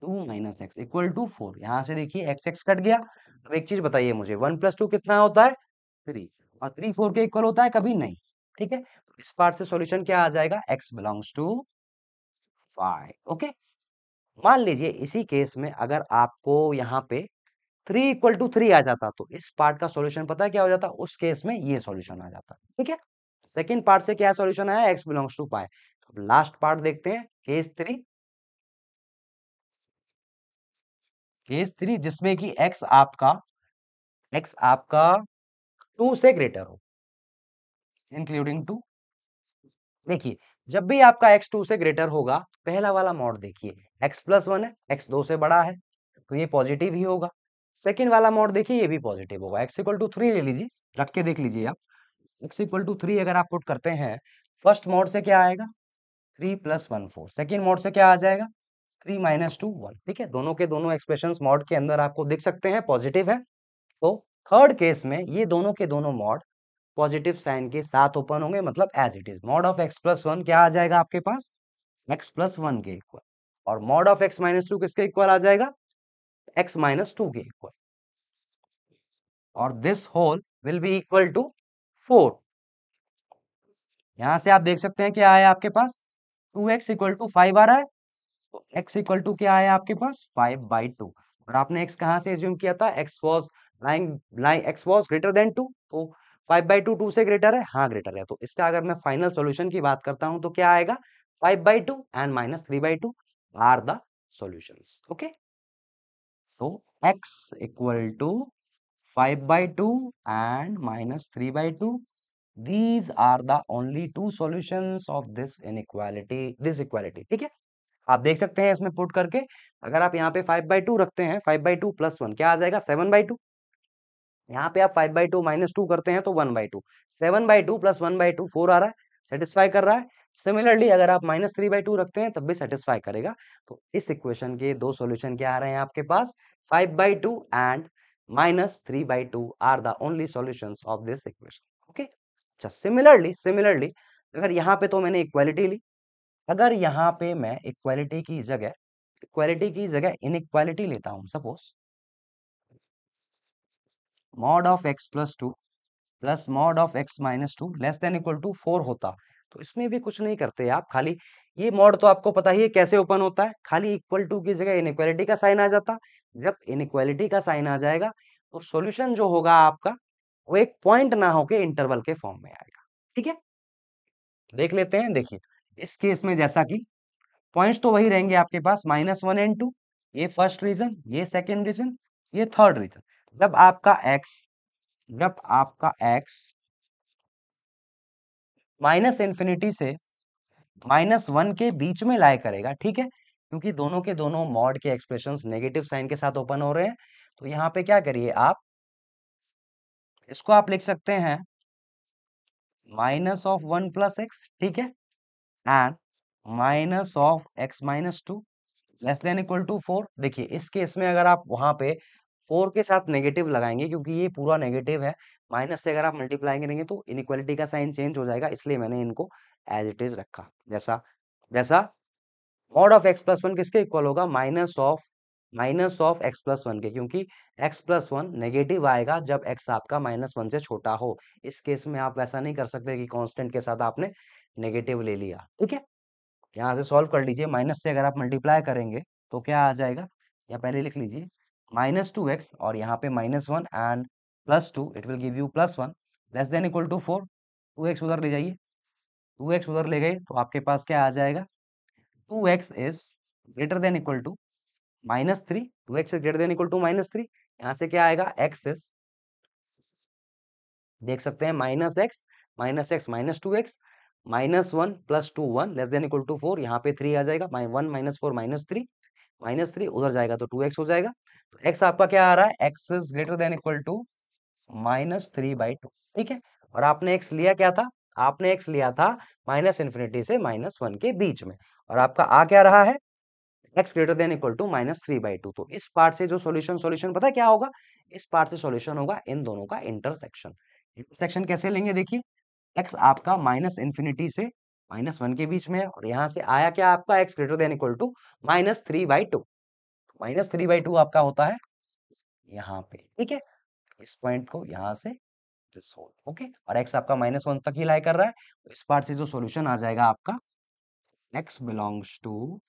two minus x equal to four यहाँ से देखिए एक्स एक्स कट गया अब एक चीज बताइए मुझे वन प्लस टू कितना होता है थ्री और थ्री फोर के इक्वल होता है कभी नहीं ठीक है तो इस पार्ट से सॉल्यूशन क्या आ जाएगा x belongs to five okay मान लीजिए इसी केस में अगर आपको यहाँ पे थ्री इक्वल टू थ्री आ जाता तो इस पार्ट का सॉल्यूशन पता क्या हो जाता उस केस में ये सॉल्यूशन आ जाता ठीक है सेकेंड पार्ट से क्या सॉल्यूशन आया एक्स बिलोंग्स टू पाए तो लास्ट पार्ट देखते हैं केस थ्री केस थ्री जिसमें कि एक्स आपका एक्स आपका टू से ग्रेटर हो इंक्लूडिंग टू देखिए जब भी आपका एक्स टू से ग्रेटर होगा पहला वाला मॉड देखिए एक्स प्लस वन है एक्स दो से बड़ा है तो ये पॉजिटिव ही होगा सेकेंड वाला मोड देखिए ये भी पॉजिटिव होगा एक्स इक्वल टू थ्री ले लीजिए रख के देख लीजिए आप एक्स इक्वल टू थ्री अगर आप पुट करते हैं फर्स्ट मोड से क्या आएगा three plus one four second mod से क्या आ जाएगा थ्री माइनस टू वन ठीक है दोनों के दोनों एक्सप्रेशन मॉड के अंदर आपको देख सकते हैं पॉजिटिव है तो थर्ड केस में ये दोनों के दोनों मॉड पॉजिटिव साइन के साथ ओपन होंगे मतलब as it is mod of x plus one क्या आ जाएगा आपके पास एक्स प्लस वन के इक्वल और mod of x minus two किसके इक्वल आ जाएगा x माइनस टू के इक्वल और this whole will be equal to four यहां से आप देख सकते हैं क्या आया आपके पास two x equal to five आ रहा है तो x इक्वल टू क्या आया आपके पास फाइव बाई टू और आपने x कहां से एज्यूम किया था x was line line x was greater than two तो फाइव बाई टू टू से ग्रेटर है हाँ ग्रेटर है तो इसका अगर मैं फाइनल सोल्यूशन की बात करता हूं तो क्या आएगा five by two and minus three by two are the solution okay तो x to five by two and minus three by two these are the only two solution of this inequality this equality ठीक है आप देख सकते हैं इसमें put करके अगर आप यहाँ पे फाइव बाई टू रखते हैं five by two plus one क्या आ जाएगा सेवन बाई टू यहाँ पे आप five by two minus two करते हैं तो one by two seven by two plus one by two four आ रहा है सेटिस्फाई कर रहा है सिमिलरली अगर आप माइनस थ्री बाई टू रखते हैं तब भी सेटिस्फाई करेगा तो इस इक्वेशन के दो सोल्यूशन क्या आ रहे हैं आपके पास five by two and minus three by two are the only solution of this equation okay अच्छा सिमिलरली सिमिलरली अगर यहाँ पे तो मैंने इक्वालिटी ली अगर यहाँ पे मैं इक्वालिटी की जगह इक्वालिटी की जगह इनइक्वालिटी लेता हूँ suppose mod of x plus two plus mod of x minus two less than equal to four होता तो इसमें भी कुछ नहीं करते आप खाली ये मॉड तो आपको पता ही है कैसे ओपन होता है खाली इक्वल टू की जगह इनक्वालिटी का साइन आ जाता जब इनक्वालिटी का साइन आ जाएगा तो सॉल्यूशन जो होगा आपका वो एक पॉइंट ना होके इंटरवल के फॉर्म में आएगा ठीक है देख लेते हैं देखिए इस केस में जैसा कि पॉइंट्स तो वही रहेंगे आपके पास माइनस वन एंड टू ये फर्स्ट रीजन ये सेकेंड रीजन ये थर्ड रीजन जब आपका एक्स जब आपका एक्स माइनस इन्फिनिटी से माइनस वन के बीच में लाए करेगा ठीक है क्योंकि दोनों के दोनों मॉड के एक्सप्रेशंस नेगेटिव साइन के साथ ओपन हो रहे हैं तो यहाँ पे क्या करिए आप इसको आप लिख सकते हैं minus of one plus x ठीक है and minus of x minus two less than equal to four देखिए इस केस में अगर आप वहां पे फोर के साथ नेगेटिव लगाएंगे क्योंकि ये पूरा नेगेटिव है माइनस से अगर आप मल्टीप्लाई करेंगे तो इनक्वालिटी का साइन चेंज हो जाएगा इसलिए मैंने इनको एज इट इज रखा जैसा जैसा mod of x plus one किसके इक्वल होगा minus of minus of x plus one के क्योंकि एक्स प्लस वन नेगेटिव आएगा जब एक्स आपका माइनस वन से छोटा हो इस केस में आप वैसा नहीं कर सकते कि कांस्टेंट के साथ आपने नेगेटिव ले लिया ठीक है यहां से सॉल्व कर लीजिए माइनस से अगर आप मल्टीप्लाई करेंगे तो क्या आ जाएगा या पहले लिख लीजिए माइनस टू एक्स और यहाँ पे minus one and plus two it will give you plus one less than equal to four two x उधर ले जाइए टू एक्स उधर ले गए तो आपके पास क्या आ जाएगा two x is greater than equal to minus three two x is greater than equal to minus three यहाँ से क्या आएगा एक्स इज देख सकते हैं minus x minus x minus two x minus one plus two one less than equal to four यहाँ पे three आ जाएगा one minus four minus three minus three उधर जाएगा तो टू एक्स हो जाएगा एक्स तो आपका क्या आ रहा है x is greater than equal to minus three by two ठीक है और आपने एक्स लिया क्या था आपने एक्स लिया था माइनस इन्फिनिटी से माइनस वन के बीच में और आपका आ क्या रहा है x greater than equal to minus three by two तो इस पार्ट से जो सॉल्यूशन सॉल्यूशन पता क्या होगा इस पार्ट से सॉल्यूशन होगा इन दोनों का इंटरसेक्शन इंटरसेक्शन कैसे लेंगे देखिए एक्स आपका माइनस इन्फिनिटी से माइनस वन के बीच में और यहाँ से आया क्या आपका x greater than equal to minus three by two minus three by two आपका होता है यहाँ पे ठीक है इस पॉइंट को यहाँ से रिसोल्व ओके और एक्स आपका माइनस वन तक ही लाई कर रहा है तो इस पार्ट से जो सॉल्यूशन आ जाएगा आपका x belongs to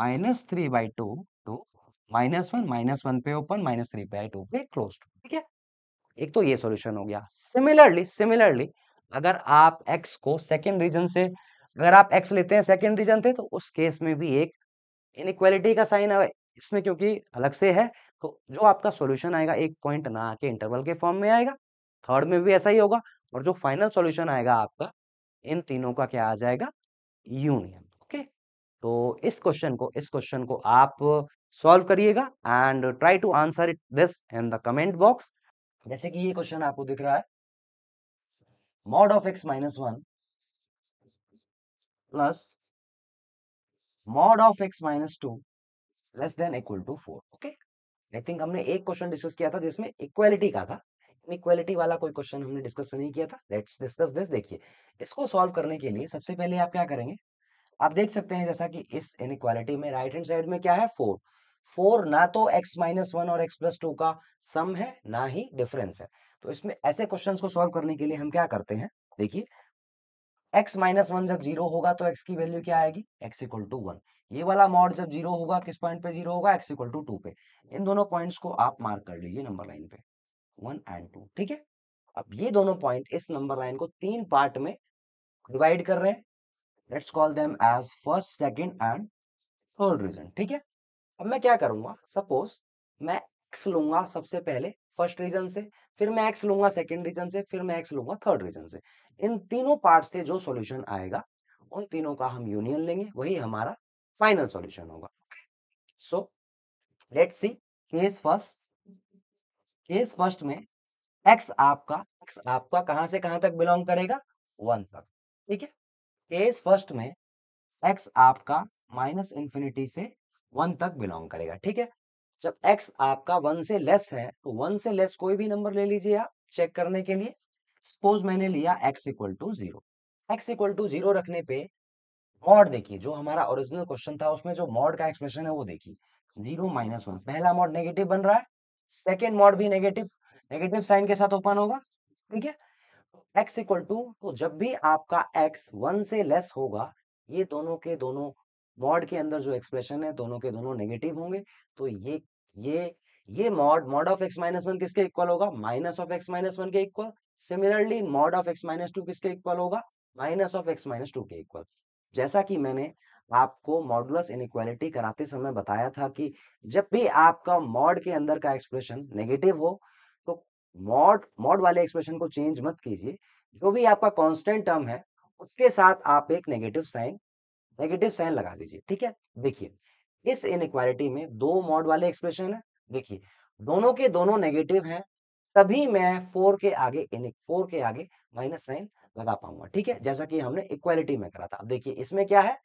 minus three by two to तो माइनस वन माइनस वन पे open minus three by two पे क्लोज टू ठीक है एक तो ये सॉल्यूशन हो गया सिमिलरली सिमिलरली अगर आप एक्स को सेकेंड रीजन से अगर आप एक्स लेते हैं सेकेंड रीजन से तो उस केस में भी एक इनक्वालिटी का साइन इसमें क्योंकि अलग से है तो जो आपका सॉल्यूशन आएगा एक पॉइंट ना आके इंटरवल के फॉर्म में आएगा थर्ड में भी ऐसा ही होगा और जो फाइनल सॉल्यूशन आएगा आपका इन तीनों का क्या आ जाएगा यूनियन ओके तो इस क्वेश्चन को इस क्वेश्चन को आप सॉल्व करिएगा and try to answer it this in the comment box जैसे कि ये क्वेश्चन आपको दिख रहा है mod of x minus one plus mod of x minus two less than equal to four okay I think हमने एक क्वेश्चन डिस्कस किया था जिसमें इक्वालिटी का था इक्वालिटी वाला कोई क्वेश्चन हमने डिस्कस नहीं किया था लेट्स डिस्कस दिस देखिए इसको सॉल्व करने के लिए सबसे पहले आप क्या करेंगे आप देख सकते हैं जैसा कि इस इनक्वालिटी में राइट हैंड साइड में क्या है फोर फोर ना तो एक्स माइनस वन और एक्स प्लस टू का सम है ना ही डिफरेंस है तो इसमें ऐसे क्वेश्चंस को सॉल्व करने के लिए हम क्या करते हैं देखिए एक्स माइनस वन जब जीरो होगा तो एक्स की वैल्यू क्या आएगी एक्स इक्वल टू वन ये वाला मॉड जब जीरो होगा किस पॉइंट पे जीरो होगा एक्स इक्वल टू टू पे इन दोनों पॉइंट्स को आप मार्क कर लीजिए नंबर लाइन पे वन एंड टू ठीक है अब ये दोनों पॉइंट इस नंबर लाइन को तीन पार्ट में डिवाइड कर रहे हैं let's call them as first second and third region ठीक है अब मैं क्या करूंगा सपोज मैं एक्स लूंगा सबसे पहले फर्स्ट रीजन से फिर मैं एक्स लूंगा सेकेंड रीजन से फिर मैं एक्स लूंगा थर्ड रीजन से इन तीनों पार्ट से जो सोल्यूशन आएगा उन तीनों का हम यूनियन लेंगे वही हमारा फाइनल सॉल्यूशन होगा so let see case first case first में एक्स आपका एक्स आपका कहां से कहां तक बिलोंग करेगा वन तक ठीक है केस फर्स्ट में एक्स आपका माइनस इंफिनिटी से वन तक बिलोंग करेगा ठीक है जब एक्स आपका वन से लेस है तो वन से लेस कोई भी नंबर ले लीजिए आप चेक करने के लिए सपोज मैंने लिया x equal to zero x equal to zero रखने पे मॉड देखिए जो हमारा ओरिजिनल क्वेश्चन था उसमें जो मॉड का एक्सप्रेशन है वो देखिए जीरो माइनस वन पहला मॉड नेगेटिव बन रहा है सेकेंड मॉड भी नेगेटिव नेगेटिव साइन के साथ ओपन होगा ठीक है एक्स इक्वल टू तो जब भी आपका एक्स वन से लेस होगा ये दोनों के दोनों मॉड के अंदर जो एक्सप्रेशन है दोनों के दोनों नेगेटिव होंगे तो ये ये ये mod mod of x minus one किसके इक्वल होगा minus of x minus one के equal similarly mod of x minus two किसके इक्वल होगा minus of x minus two के इक्वल जैसा कि मैंने आपको मॉडुलस इनइक्वालिटी कराते समय बताया था कि जब भी आपका मॉड के अंदर का एक्सप्रेशन नेगेटिव हो तो मॉड मॉड वाले एक्सप्रेशन को चेंज मत कीजिए जो भी आपका कांस्टेंट टर्म है उसके साथ आप एक नेगेटिव साइन नेगेटिव साइन लगा दीजिए ठीक है देखिए इस इनइक्वालिटी में दो मॉड वाले एक्सप्रेशन है देखिए दोनों के दोनों नेगेटिव हैं तभी मैं फोर के आगे फोर के आगे माइनस साइन लगा पाऊंगा ठीक है जैसा कि हमने इक्वालिटी में करा था अब देखिए इसमें क्या है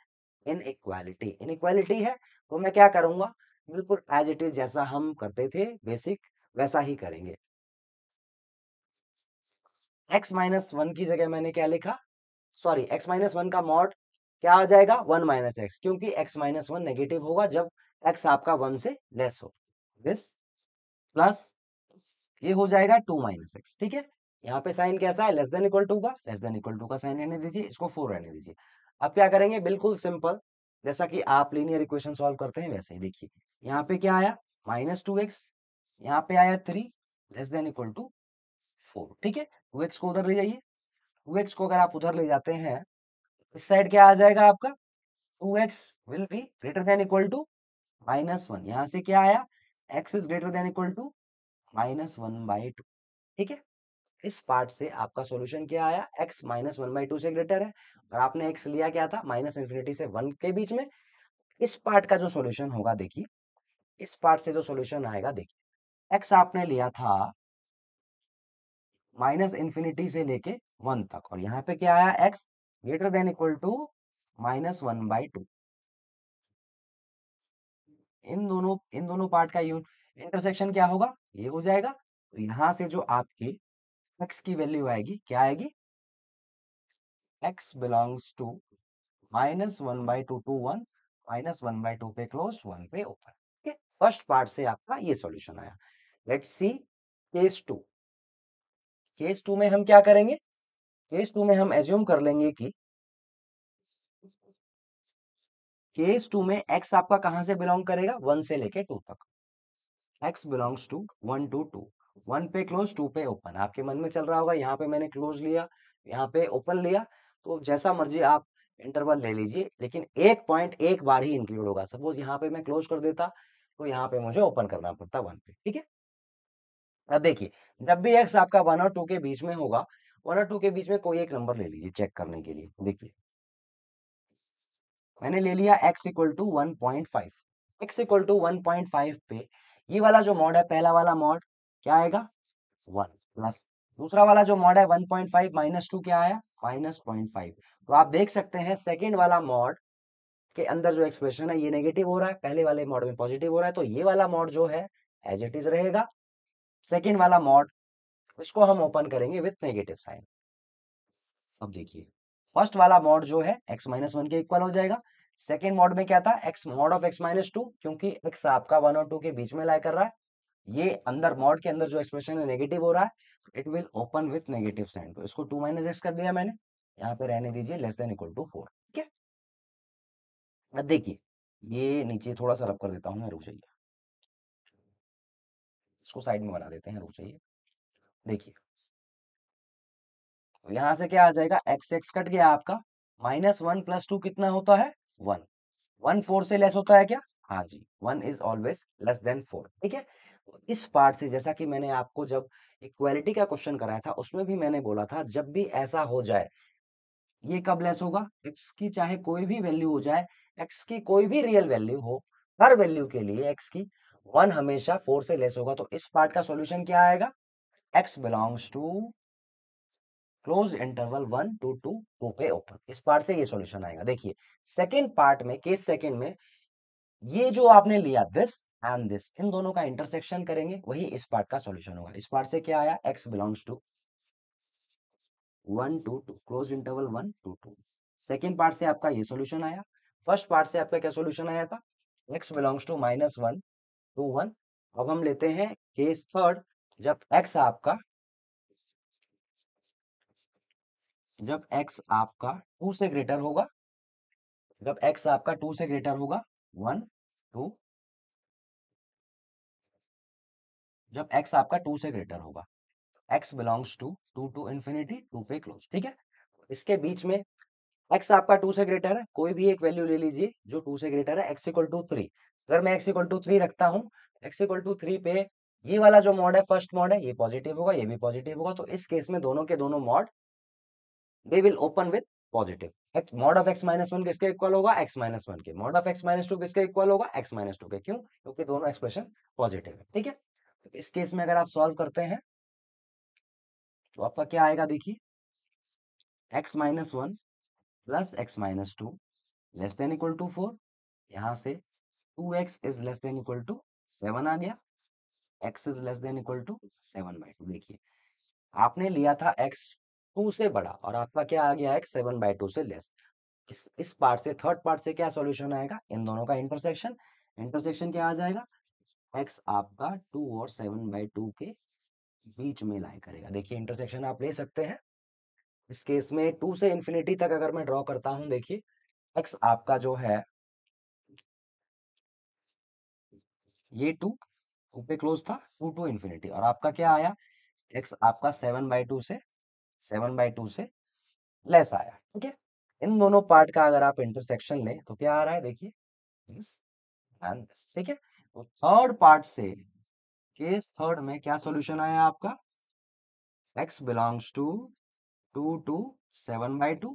इन इक्वालिटी इन इक्वालिटी है तो मैं क्या करूंगा बिल्कुल एज इट इज जैसा हम करते थे बेसिक वैसा ही करेंगे x माइनस वन की जगह मैंने क्या लिखा सॉरी x माइनस वन का मॉड क्या आ जाएगा वन माइनस एक्स क्योंकि x माइनस वन नेगेटिव होगा जब x आपका वन से लेस हो दिस प्लस ये हो जाएगा टू माइनस एक्स ठीक है यहाँ पे साइन कैसा है लेस देन इक्वल टू का लेस देन इक्वल टू का साइन रहने दीजिए इसको फोर रहने दीजिए अब क्या करेंगे बिल्कुल सिंपल जैसा कि आप लीनियर इक्वेशन सॉल्व करते हैं वैसे ही देखिए यहाँ पे क्या आया माइनस टू एक्स यहाँ पे आया three less than equal to four ठीक है टू एक्स को उधर ले जाइए टू एक्स को अगर आप उधर ले जाते हैं इस साइड क्या आ जाएगा आपका two x will be greater than equal to minus one यहाँ से क्या आया x is greater than equal to minus one by two ठीक है इस पार्ट से आपका सॉल्यूशन क्या आया x minus one by two से ग्रेटर है और आपने x लिया क्या था माइनस इन्फिनिटी से वन के बीच में इस पार्ट का जो सॉल्यूशन होगा देखिए इस पार्ट से जो सॉल्यूशन आएगा देखिए x आपने लिया था माइनस इन्फिनिटी से लेके वन तक और यहाँ पे क्या आया x greater than equal to minus one by two इन दोनों इन दोनों पार्ट का यून इंटरसेक्शन क्या होगा ये हो जाएगा तो यहां से जो आपके एक्स की वैल्यू आएगी क्या आएगी x belongs to minus one by two to one minus one by two पे क्लोज वन पे ओपन फर्स्ट पार्ट से आपका ये सॉल्यूशन आया let's see case two case two में हम क्या करेंगे केस टू में हम एज्यूम कर लेंगे कि केस टू में एक्स आपका कहां से बिलोंग करेगा वन से लेके टू तक x belongs to one to to two one close two पे ओपन आपके मन में चल रहा होगा यहाँ पे मैंने क्लोज लिया यहाँ पे ओपन लिया तो जैसा मर्जी आप इंटरवल ले लीजिए लेकिन एक पॉइंट एक बार ही इंक्लूड होगा सपोज यहाँ पे मैं क्लोज कर देता तो यहाँ पे मुझे ओपन करना पड़ता वन पे ठीक है अब देखिए जब भी एक्स आपका वन और टू के बीच में होगा वन और टू के बीच में कोई एक नंबर ले लीजिए चेक करने के लिए देखिए मैंने ले लिया x equal to one point five x equal to one point five पे ये वाला जो मॉड है पहला वाला मॉड क्या आएगा वन प्लस दूसरा वाला जो मॉड है one point five minus two क्या आया माइनस पॉइंट फाइव तो आप देख सकते हैं सेकेंड वाला मॉड के अंदर जो एक्सप्रेशन है ये नेगेटिव हो रहा है पहले वाले मॉड में पॉजिटिव हो रहा है तो ये वाला मॉड जो है एज इट इज रहेगा सेकेंड वाला मॉड इसको हम ओपन करेंगे विथ नेगेटिव साइन अब देखिए फर्स्ट वाला मॉड जो है एक्स माइनस वन के इक्वल हो जाएगा सेकेंड मॉड में क्या था x mod of x minus two क्योंकि एक्स आपका वन और टू के बीच में लाई कर रहा है ये अंदर मॉड के अंदर जो एक्सप्रेशन है नेगेटिव हो रहा है it will open with negative sign तो इसको टू माइनस एक्स कर दिया मैंने यहाँ पे रहने दीजिए less than equal to four ठीक है अब देखिए ये नीचे थोड़ा सा रब कर देता हूँ मैं रुक जाइए इसको साइड में बना देते हैं रुक जाइए देखिए तो यहां से क्या आ जाएगा एक्स एक्स कट गया आपका माइनस वन प्लस टू कितना होता है वन वन फोर से लेस होता है क्या हाँ जी one is always less than four ठीक है इस पार्ट से जैसा कि मैंने आपको जब इक्वालिटी का क्वेश्चन कराया था उसमें भी मैंने बोला था जब भी ऐसा हो जाए ये कब लेस होगा एक्स की चाहे कोई भी वैल्यू हो जाए एक्स की कोई भी रियल वैल्यू हो हर वैल्यू के लिए एक्स की वन हमेशा फोर से लेस होगा तो इस पार्ट का सॉल्यूशन क्या आएगा x belongs to close interval one to two two पे ओपन इस पार्ट से ये सॉल्यूशन आएगा देखिए सेकेंड पार्ट में केस सेकेंड में ये जो आपने लिया दिस एंड दिस इन दोनों का इंटरसेक्शन करेंगे वही इस पार्ट का सॉल्यूशन होगा इस पार्ट से क्या आया x belongs to one to two close interval one to two second part से आपका ये सॉल्यूशन आया फर्स्ट पार्ट से आपका क्या सोल्यूशन आया था x belongs to minus one to one अब हम लेते हैं केस थर्ड जब एक्स आपका जब एक्स आपका टू से ग्रेटर होगा जब एक्स आपका टू से ग्रेटर होगा वन टू जब एक्स आपका टू से ग्रेटर होगा x belongs to two to infinity two पे क्लोज ठीक है इसके बीच में x आपका टू से ग्रेटर है कोई भी एक वैल्यू ले लीजिए जो टू से ग्रेटर है x इक्वल टू थ्री अगर मैं x इक्वल टू थ्री रखता हूँ x इक्वल टू थ्री पे ये वाला जो मॉड है फर्स्ट मॉड है ये पॉजिटिव होगा ये भी पॉजिटिव होगा तो इस केस में दोनों के दोनों mod they will open with positive mod of x minus one किसके इक्वल होगा x माइनस वन के mod of x minus two किसके इक्वल होगा x माइनस टू के क्यों क्योंकि दोनों एक्सप्रेशन पॉजिटिव है ठीक है तो इस केस में अगर आप सॉल्व करते हैं तो आपका क्या आएगा देखिए x minus one plus x minus two less than equal to four यहां से two x is less than equal to seven आ गया x is less than equal to seven by two देखिए आपने लिया था एक्स टू से बड़ा और आपका क्या आ गया एक्स सेवन बाई टू से लेस इस इस पार्ट से थर्ड पार्ट से क्या सॉल्यूशन आएगा इन दोनों का इंटरसेक्शन इंटरसेक्शन क्या आ जाएगा एक्स आपका टू और सेवन बाई टू के बीच में लाई करेगा देखिए इंटरसेक्शन आप ले सकते हैं इस केस में टू से इन्फिनिटी तक अगर मैं ड्रॉ करता हूं देखिए एक्स आपका जो है ये टू ऊपर क्लोज था टू टू इन्फिनिटी और आपका क्या आया एक्स आपका सेवन बाई टू से सेवन बाई टू से लेस आया ठीक है इन दोनों पार्ट का अगर आप इंटरसेक्शन ले तो क्या आ रहा है देखिए ठीक है तो थर्ड पार्ट से केस थर्ड में क्या सॉल्यूशन आया आपका x belongs to two to seven by two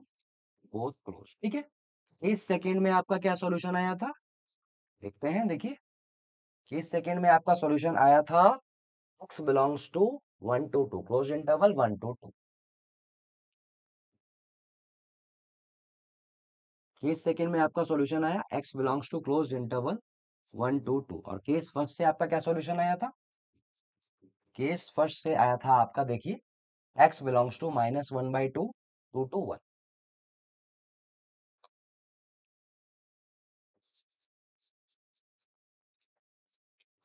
both close ठीक है इस सेकेंड में आपका क्या सॉल्यूशन आया था देखते हैं देखिए केस सेकेंड में आपका सॉल्यूशन आया था x belongs to one to two close interval one to two case second में आपका सॉल्यूशन आया x belongs to close interval one to two और केस फर्स्ट से आपका क्या सॉल्यूशन आया था केस फर्स्ट से आया था आपका देखिए x belongs to minus one by two two to one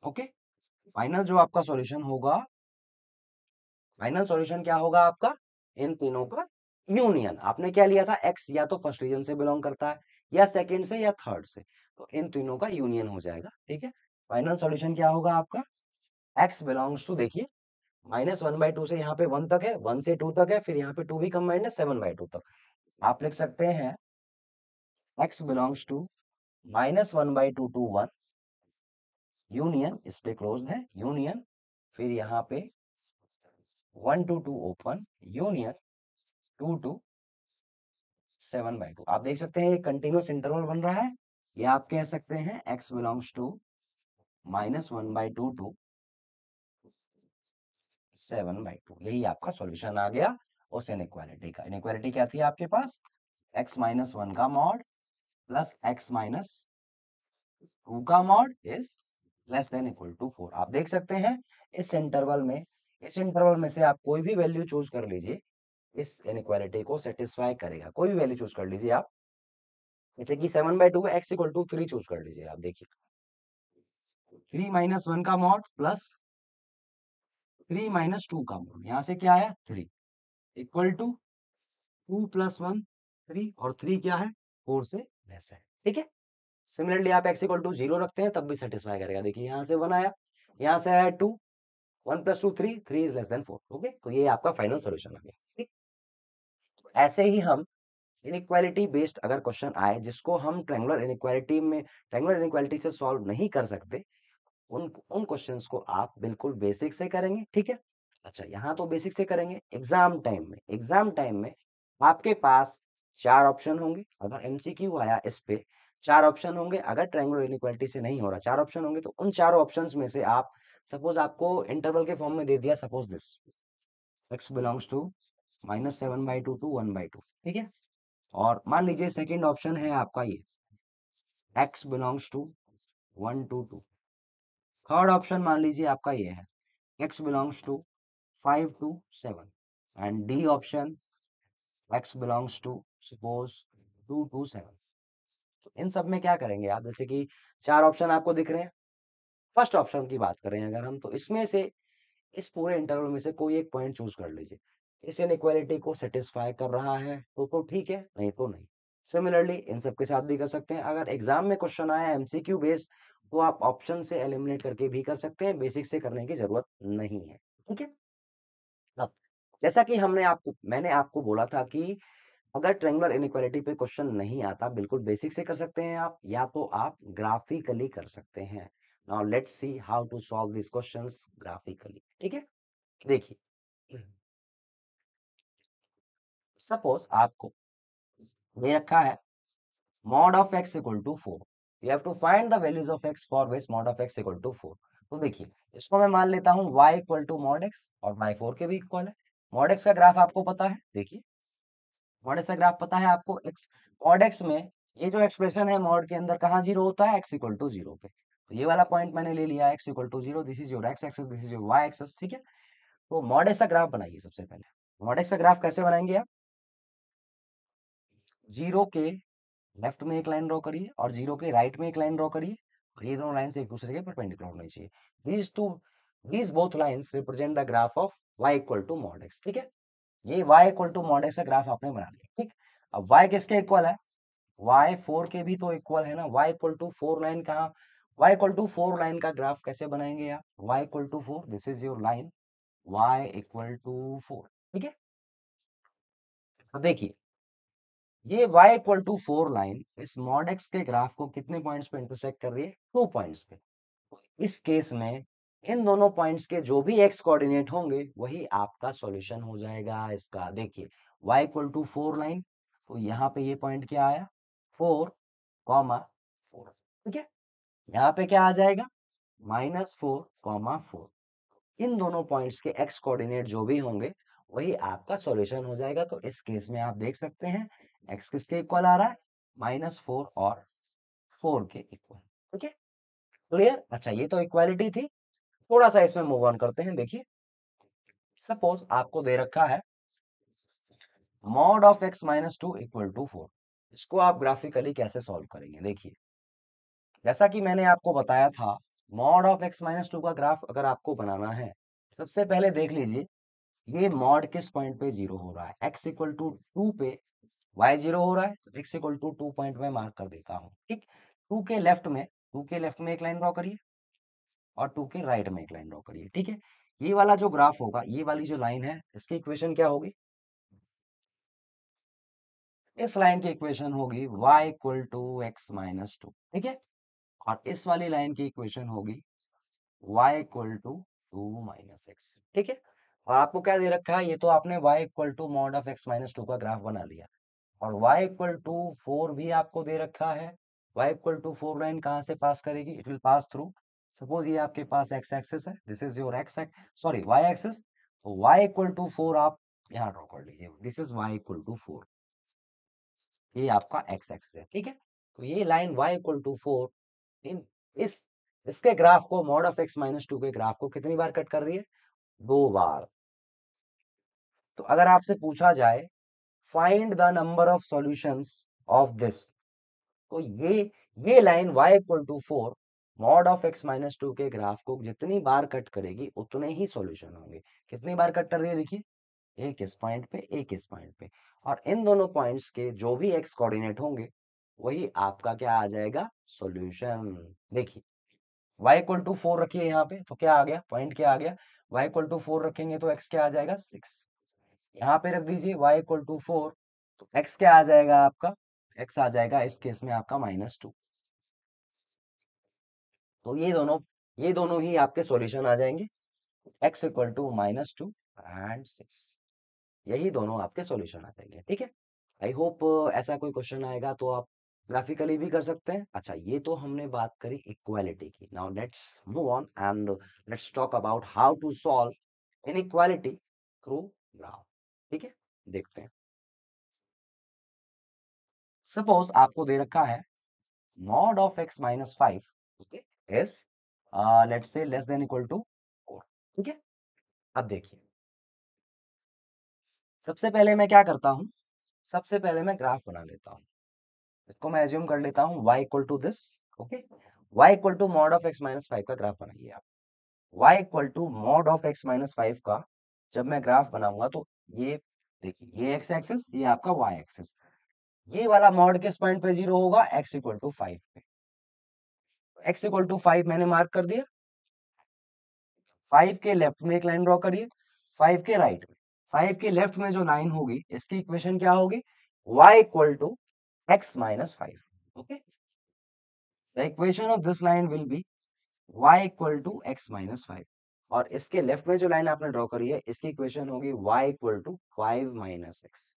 okay final जो आपका सॉल्यूशन होगा फाइनल सॉल्यूशन क्या होगा आपका इन तीनों का यूनियन आपने क्या लिया था एक्स या तो फर्स्ट रीजन से बिलोंग करता है या सेकंड से या थर्ड से तो इन तीनों का यूनियन हो जाएगा ठीक है फाइनल सॉल्यूशन क्या होगा आपका एक्स बिलोंग्स टू देखिए माइनस वन बाई टू से यहाँ पे वन तक है वन से टू तक है फिर यहाँ पे टू भी कम्बाइंड है सेवन बाई टू तक आप लिख सकते हैं x belongs to minus one by two to one union इस पे क्लोज है यूनियन फिर यहाँ पे one to two open union two to seven by two आप देख सकते हैं ये कंटिन्यूस इंटरवल बन रहा है या आप कह सकते हैं x belongs to minus one by two to seven by two यही आपका सॉल्यूशन आ गया उस इनक्वालिटी का इनक्वालिटी क्या थी आपके पास x माइनस वन का mod plus x minus two का mod is less than equal to four आप देख सकते हैं इस इंटरवल में इस इंटरवल में से आप कोई भी वैल्यू चूज कर लीजिए इस इनक्वालिटी को सेटिस्फाई करेगा कोई भी वैल्यू चूज कर लीजिए आप जैसे कि seven by two x equal to three choose कर लीजिए आप देखिए थ्री माइनस वन का mod plus three minus two का मॉड यहाँ से क्या आया three equal to two plus one three और थ्री क्या है फोर से लेस है ठीक है सिमिलरली आप एक्स इक्वल टू जीरो रखते हैं तब भी सेटिस्फाई करेगा देखिए यहाँ से वन आया यहाँ से आया two one plus two three three is less than four okay तो ये आपका फाइनल सोल्यूशन आ गया ठीक ऐसे ही हम इनक्वालिटी बेस्ड अगर क्वेश्चन आए जिसको हम ट्रेंगुलर इनक्वालिटी में ट्रेंगुलर इनक्वालिटी से सॉल्व नहीं कर सकते उन उन क्वेश्चंस को आप बिल्कुल बेसिक से करेंगे ठीक है अच्छा यहाँ तो बेसिक से करेंगे एग्जाम टाइम में एग्जाम टाइम में आपके पास चार ऑप्शन होंगे अगर एम आया इस पे चार ऑप्शन होंगे अगर ट्रेंगुलर इनक्वालिटी से नहीं हो रहा चार ऑप्शन होंगे तो उन चारों ऑप्शन में से आप सपोज आपको इंटरवल के फॉर्म में दे दिया suppose this x belongs to minus seven by two to one by two ठीक है और मान लीजिए सेकंड ऑप्शन है आपका ये x belongs to one to two third option मान लीजिए आपका ये है x belongs to five to seven and D option x belongs to suppose two to seven तो इन सब में क्या करेंगे आप जैसे कि चार ऑप्शन आपको दिख रहे हैं फर्स्ट ऑप्शन की बात करें अगर हम तो इसमें से इस पूरे इंटरवल में से कोई एक पॉइंट चूज कर लीजिए इस इनक्वालिटी को सेटिस्फाई कर रहा है तो तो ठीक है नहीं तो नहीं सिमिलरली इन सब के साथ भी कर सकते हैं अगर एग्जाम में क्वेश्चन आया एमसीक्यू बेस तो आप ऑप्शन से एलिमिनेट करके भी कर सकते हैं बेसिक से करने की जरूरत नहीं है ठीक है अब जैसा कि हमने आपको मैंने आपको बोला था कि अगर ट्रेंगुलर इनक्वालिटी पे क्वेश्चन नहीं आता बिल्कुल बेसिक से कर सकते हैं आप या तो आप ग्राफिकली कर सकते हैं now let's see how to solve this questions graphically ठीक है देखिए सपोज आपको दे रखा है mod of x equal to four you have to find the values of x for which mod of x equal to four तो देखिए इसको मैं मान लेता हूँ y equal to mod x और y फोर के भी इक्वल है मॉड एक्स का ग्राफ आपको पता है देखिए मॉड एक्स का ग्राफ पता है आपको x मॉड एक्स में ये जो एक्सप्रेशन है मॉड के अंदर कहाँ जीरो होता है x इक्वल टू जीरो पे तो ये वाला पॉइंट मैंने ले लिया x equal to zero this is your x axis this is your y axis ठीक है तो मॉड एक्स का ग्राफ बनाइए सबसे पहले मॉड एक्स का ग्राफ कैसे बनाएंगे आप जीरो के लेफ्ट में एक लाइन ड्रॉ करिए और जीरो के राइट में एक लाइन ड्रॉ करिए और ये दोनों लाइन एक दूसरे के परपेंडिकुलर होनी चाहिए these two these both lines represent the graph of y equal to mod x ठीक है ये y equal to mod x का ग्राफ आपने बना लिया ठीक अब y किसके इक्वल है y फोर के भी तो इक्वल है ना y equal to four line कहाँ y equal to four line का ग्राफ कैसे बनाएंगे आप y equal to four this is your line y equal to four ठीक है अब देखिए ये y equal to four line इस मॉड x के ग्राफ को कितने पॉइंट्स पे इंटरसेक्ट कर रही है टू पॉइंट्स पे तो इस केस में इन दोनों पॉइंट्स के जो भी x कोऑर्डिनेट होंगे वही आपका सॉल्यूशन हो जाएगा इसका देखिए y equal to four line तो यहाँ पे ये पॉइंट क्या आया फोर कॉमा फोर ठीक है यहाँ पे क्या आ जाएगा माइनस फोर कॉमा फोर इन दोनों पॉइंट्स के एक्स कोऑर्डिनेट जो भी होंगे वही आपका सॉल्यूशन हो जाएगा तो इस केस में आप देख सकते हैं एक्स किसके इक्वल आ रहा है माइनस फोर और फोर के इक्वल ठीक है क्लियर अच्छा ये तो इक्वालिटी थी थोड़ा सा इसमें मूव ऑन करते हैं देखिए सपोज आपको दे रखा है mod of x minus two equal to four इसको आप ग्राफिकली कैसे सॉल्व करेंगे देखिए जैसा कि मैंने आपको बताया था mod of x minus two का ग्राफ अगर आपको बनाना है सबसे पहले देख लीजिए ये मॉड किस पॉइंट पे जीरो हो रहा है एक्स इक्वल टू टू पे वाई जीरो हो रहा है तो x equal to two point में मार्क कर देता हूँ ठीक टू के लेफ्ट में टू के लेफ्ट में एक लाइन ड्रॉ करिए और टू के राइट में एक लाइन ड्रॉ करिए ठीक है ये वाला जो ग्राफ होगा ये वाली जो लाइन है इसकी इक्वेशन क्या होगी इस लाइन की इक्वेशन होगी y equal to x minus two ठीक है और इस वाली लाइन की इक्वेशन होगी y equal to two minus x ठीक है और आपको क्या दे रखा है ये तो आपने y equal to mod of x minus two का ग्राफ बना लिया और वाई इक्वल टू फोर भी आपको दे रखा है y equal to four line कहाँ से पास करेगी it will pass through suppose ये आपके पास एक्स एक्सेस है this is your x x sorry y axis तो वाई इक्वल टू फोर आप यहाँ ड्रॉ कर लीजिए this is y equal to four ये आपका एक्स एक्सेस है ठीक है तो ये line y equal to four इन इस इसके ग्राफ को mod of x minus two के ग्राफ को कितनी बार कट कर रही है दो बार तो अगर आपसे पूछा जाए find the number of solution of this तो ये ये line y equal to four mod of x minus two के ग्राफ को जितनी बार कट करेगी उतने ही सॉल्यूशन होंगे कितनी बार कट कर रही है देखिए एक इस पॉइंट पे एक इस पॉइंट पे और इन दोनों पॉइंट्स के जो भी x कोऑर्डिनेट होंगे वही आपका क्या आ जाएगा सॉल्यूशन देखिए y इक्वल टू फोर रखिए यहाँ पे तो क्या आ गया पॉइंट क्या आ गया y इक्वल टू फोर रखेंगे तो x क्या आ जाएगा सिक्स यहाँ पे रख दीजिए वाई इक्वल टू फोर तो एक्स क्या आ जाएगा आपका एक्स आ जाएगा इस केस में आपका माइनस टू तो ये दोनों ये दोनों ही आपके सॉल्यूशन आ जाएंगे x equal to minus two and six यही दोनों आपके सॉल्यूशन आ जाएंगे ठीक है आई होप uh, ऐसा कोई क्वेश्चन आएगा तो आप ग्राफिकली भी कर सकते हैं अच्छा ये तो हमने बात करी इक्वालिटी की now let's move on and let's talk about how to solve inequality through graph ठीक है देखते हैं सपोज आपको दे रखा है mod of x minus five okay is let से less than equal to four ठीक है अब देखिए सबसे पहले मैं क्या करता हूं सबसे पहले मैं ग्राफ बना लेता हूं इसको मैं एज्यूम कर लेता हूं y equal to this okay y equal to mod of x minus five का ग्राफ बनाइए आप y equal to mod of x minus five का जब मैं ग्राफ बनाऊंगा तो ये देखिए ये एक्स एक्सेस ये आपका वाई एक्सेस ये वाला मॉड किस पॉइंट पे जीरो होगा एक्स इक्वल टू फाइव पे एक्स इक्वल टू फाइव मैंने मार्क कर दिया फाइव के लेफ्ट में एक लाइन ड्रॉ करिए फाइव के राइट में फाइव के लेफ्ट में जो लाइन होगी इसकी इक्वेशन क्या होगी y equal to x minus five okay the equation of this line will be y equal to x minus five और इसके लेफ्ट में जो लाइन आपने ड्रॉ करी है इसकी इक्वेशन होगी y equal to five minus x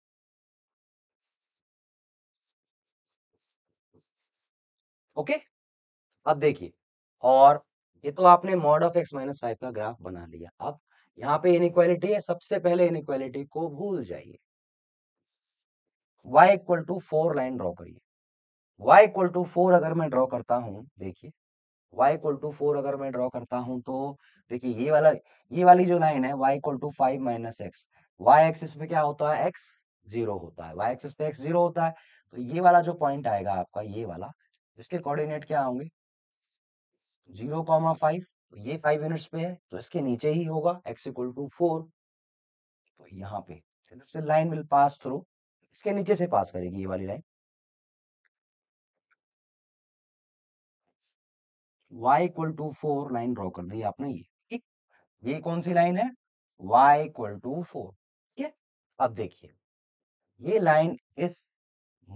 okay अब देखिए और ये तो आपने mod of x minus five का ग्राफ बना लिया अब यहाँ पे इनक्वालिटी है सबसे पहले इनक्वालिटी को भूल जाइए y equal to four line draw करिए y इक्वल टू फोर अगर मैं ड्रॉ करता हूँ देखिए y इक्वल टू फोर अगर मैं ड्रॉ करता हूँ तो देखिए ये वाला ये वाली जो लाइन है y equal to five minus x y axis पे क्या होता है एक्स जीरो होता है वाई एक्सिस पे जीरो होता है तो ये वाला जो पॉइंट आएगा आपका ये वाला इसके कोऑर्डिनेट क्या होंगे जीरो कॉमा फाइव तो ये फाइव यूनिट्स पे है तो इसके नीचे ही होगा एक्स इक्वल टू फोर तो यहाँ पे लाइन विल पास थ्रू इसके नीचे से पास करेगी ये वाली line y equal to four line draw कर दी आपने ये ये कौन सी लाइन है y इक्वल टू फोर ठीक है अब देखिए ये लाइन इस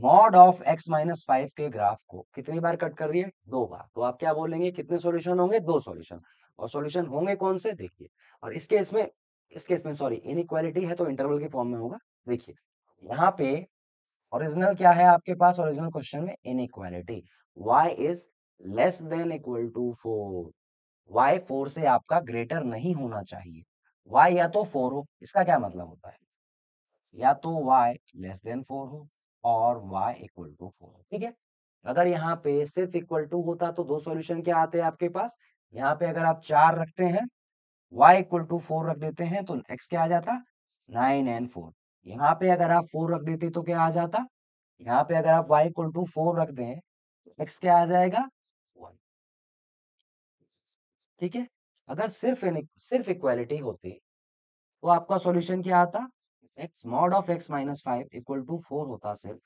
mod of x minus five के ग्राफ को कितनी बार कट कर रही है दो बार तो आप क्या बोलेंगे कितने सॉल्यूशन होंगे दो सॉल्यूशन और सॉल्यूशन होंगे कौन से देखिए और इसके इसमें इसके इसमें सॉरी इक्वालिटी है तो इंटरवल के फॉर्म में होगा देखिए यहाँ पे ओरिजिनल क्या है आपके पास ओरिजिनल क्वेश्चन में equality y is less than equal to four y four से आपका ग्रेटर नहीं होना चाहिए वाई या तो फोर हो इसका क्या मतलब होता है या तो वाई लेस देन फोर हो और वाई इक्वल टू फोर हो ठीक है अगर यहाँ पे सिर्फ इक्वल टू होता तो दो सॉल्यूशन क्या आते हैं आपके पास यहाँ पे अगर आप चार रखते हैं y इक्वल टू फोर रख देते हैं तो x क्या आ जाता नाइन एंड फोर यहाँ पे अगर आप फोर रख देते तो क्या आ जाता यहाँ पे अगर आप y इक्वल टू फोर रख दें तो एक्स क्या आ जाएगा ठीक है अगर सिर्फ सिर्फ इक्वालिटी होती तो आपका सॉल्यूशन क्या आता x mod of x minus five equal to four होता सिर्फ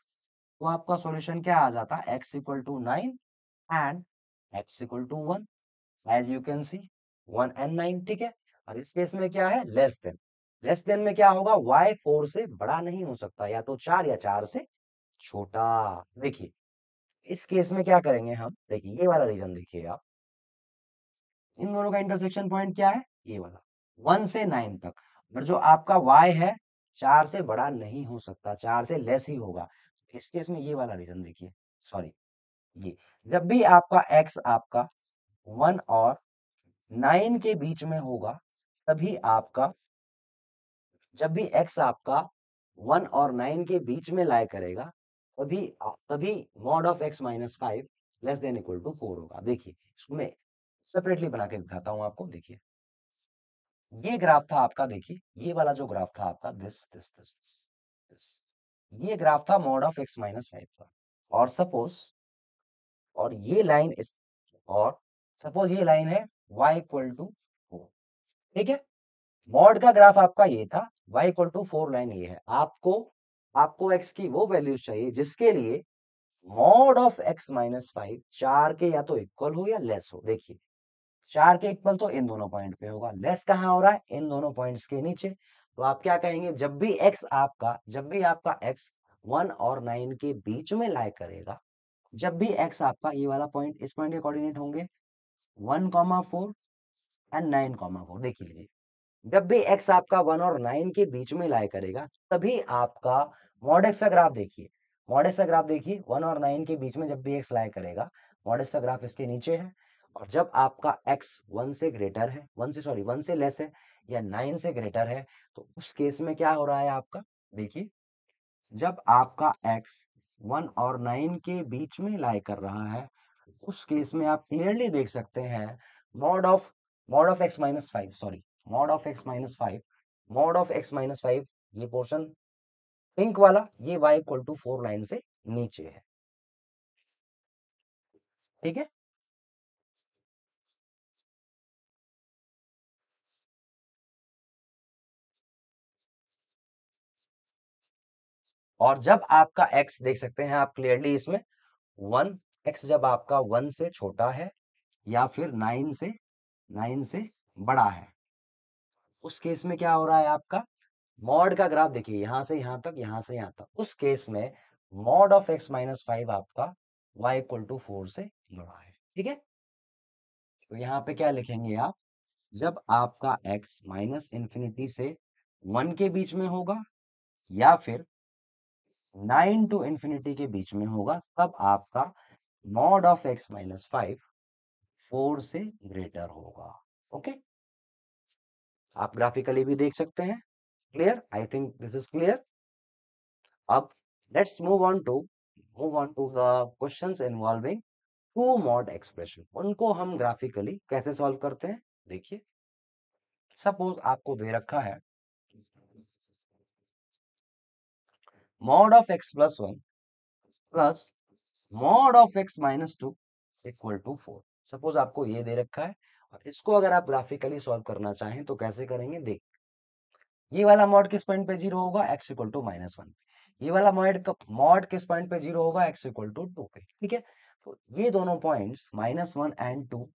तो आपका सॉल्यूशन क्या आ जाता x equal to nine and x equal to one as you can see one and nine ठीक है और इस केस में क्या है लेस देन लेस देन में क्या होगा y फोर से बड़ा नहीं हो सकता या तो चार या चार से छोटा देखिए इस केस में क्या करेंगे हम देखिए ये वाला रीजन देखिए आप इन दोनों का इंटरसेक्शन पॉइंट क्या है ये वाला वन से नाइन तक और जो आपका वाई है चार से बड़ा नहीं हो सकता चार से लेस ही होगा इस केस में ये वाला रीजन देखिए सॉरी ये जब भी आपका एक्स आपका वन और नाइन के बीच में होगा तभी आपका जब भी एक्स आपका वन और नाइन के बीच में लाई करेगा तभी तभी mod of x minus five less than equal to four होगा देखिए इसमें सेपरेटली बना के दिखाता हूं आपको देखिए ये ग्राफ था आपका देखिए ये वाला जो ग्राफ था आपका this this this this, this. ये ग्राफ था mod of x minus five का और सपोज और ये लाइन इस और सपोज ये लाइन है y इक्वल टू फोर ठीक है मोड का ग्राफ आपका ये था y equal to four line ये है आपको आपको x की वो वैल्यूज चाहिए जिसके लिए mod of x minus five चार के या तो इक्वल हो या लेस हो देखिए चार के इक्वल तो इन दोनों पॉइंट पे होगा लेस कहाँ हो रहा है इन दोनों पॉइंट्स के नीचे तो आप क्या कहेंगे जब भी एक्स आपका जब भी आपका एक्स वन और नाइन के बीच में लाइक करेगा जब भी एक्स आपका ये वाला पॉइंट इस पॉइंट के कोऑर्डिनेट होंगे one comma four and nine comma four देख लीजिए जब भी एक्स आपका वन और नाइन के बीच में लाई करेगा तभी आपका मॉडेक्स का ग्राफ देखिए मॉडेक्स का ग्राफ देखिए वन और नाइन के बीच में जब भी एक्स लाई करेगा मॉडेक्स का ग्राफ इसके नीचे है और जब आपका एक्स वन से ग्रेटर है वन से सॉरी वन से लेस है या नाइन से ग्रेटर है तो उस केस में क्या हो रहा है आपका देखिए जब आपका x वन और नाइन के बीच में लाई कर रहा है उस केस में आप क्लियरली देख सकते हैं mod of mod of x minus five sorry mod of x minus five mod of x minus five ये पोर्शन पिंक वाला ये y equal to four line से नीचे है ठीक है और जब आपका एक्स देख सकते हैं आप क्लियरली इसमें वन एक्स जब आपका वन से छोटा है या फिर नाइन से नाइन से बड़ा है उस केस में क्या हो रहा है आपका मॉड का ग्राफ देखिए यहां से यहां तक यहां से यहां तक उस केस में mod of x minus five आपका y इक्वल टू फोर से जुड़ा है ठीक है तो यहाँ पे क्या लिखेंगे आप जब आपका x माइनस इंफिनिटी से वन के बीच में होगा या फिर नाइन टू इंफिनिटी के बीच में होगा तब आपका mod of x minus five four से ग्रेटर होगा ओके okay? आप ग्राफिकली भी देख सकते हैं clear I think this is clear अब let's move on to move on to the question involving two mod expression उनको हम ग्राफिकली कैसे सॉल्व करते हैं देखिए सपोज आपको दे रखा है mod of x plus 1 plus mod of x minus 2 equal to four suppose आपको ये दे रखा है और इसको अगर आप ग्राफिकली सॉल्व करना चाहें तो कैसे करेंगे देख ये वाला मॉड किस पॉइंट पे जीरो होगा x equal to minus one ये वाला मॉड मॉड किस पॉइंट पे जीरो होगा एक्स इक्वल टू टू पे ठीक है तो ये दोनों points minus one and two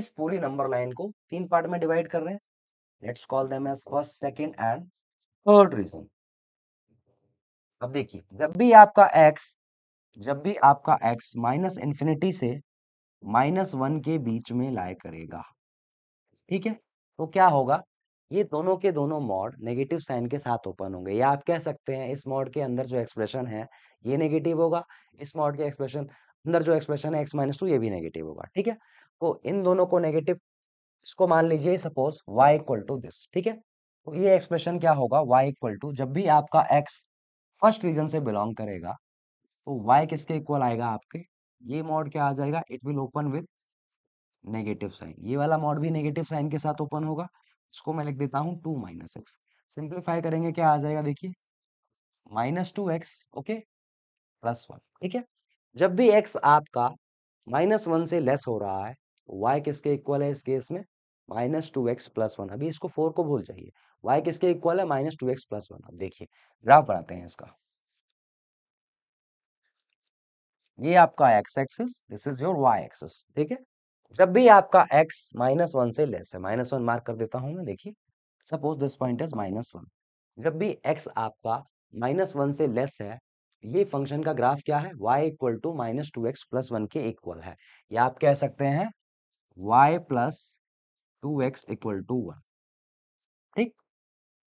इस पूरी नंबर लाइन को तीन पार्ट में डिवाइड कर रहे हैं let's call them as first second and third region अब देखिए जब भी आपका एक्स जब भी आपका एक्स माइनस इन्फिनिटी से माइनस वन के बीच में लाए करेगा ठीक है तो क्या होगा ये दोनों के दोनों मॉड नेगेटिव साइन के साथ ओपन होंगे या आप कह सकते हैं इस मॉड के अंदर जो एक्सप्रेशन है ये नेगेटिव होगा इस मॉड के एक्सप्रेशन अंदर जो एक्सप्रेशन है एक्स माइनस टू ये भी नेगेटिव होगा ठीक है तो इन दोनों को नेगेटिव इसको मान लीजिए suppose y equal to this ठीक है तो ये एक्सप्रेशन क्या होगा वाई इक्वल टू जब भी आपका एक्स फर्स्ट रीजन से बिलोंग करेगा तो वाई किसके इक्वल आएगा आपके ये मॉड क्या आ जाएगा it will open with negative sign ये वाला मॉड भी नेगेटिव साइन के साथ ओपन होगा इसको मैं लिख देता हूँ टू माइनस एक्स सिंप्लीफाई करेंगे क्या आ जाएगा देखिए minus two x okay plus one ठीक है जब भी एक्स आपका माइनस वन से लेस हो रहा है वाई किसके इक्वल है इस केस में minus two x plus one अभी इसको फोर को भूल जाइए वाई किसके इक्वल है minus two x plus one अब देखिए ग्राफ बढ़ाते हैं इसका ये आपका x axis this is your y axis ठीक है जब भी आपका एक्स माइनस वन से लेस है माइनस वन मार्क कर देता हूं मैं देखिए suppose this point is minus one जब भी एक्स आपका माइनस वन से लेस है ये फंक्शन का ग्राफ क्या है y equal to minus two x plus one के इक्वल है या आप कह सकते हैं y plus two x equal to one ठीक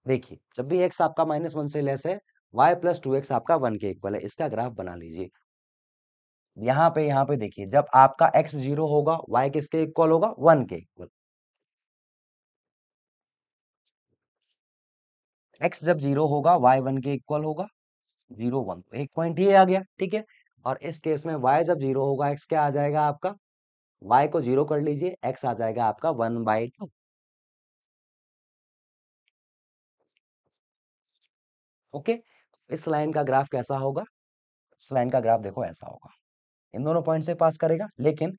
देखिए जब भी एक्स आपका माइनस वन से लेस है वाई प्लस टू एक्स आपका वन के इक्वल है इसका ग्राफ बना लीजिए यहाँ पे यहाँ पे देखिए जब आपका एक्स जीरो होगा वाई किसके इक्वल होगा वन के इक्वल एक्स जब जीरो होगा वाई वन के इक्वल होगा जीरो वन एक पॉइंट ये आ गया ठीक है और इस केस में वाई जब जीरो होगा एक्स क्या आ जाएगा आपका y को जीरो कर लीजिए x आ जाएगा आपका वन बाई टू ओके इस लाइन का ग्राफ कैसा होगा इस लाइन का ग्राफ देखो ऐसा होगा इन दोनों पॉइंट से पास करेगा लेकिन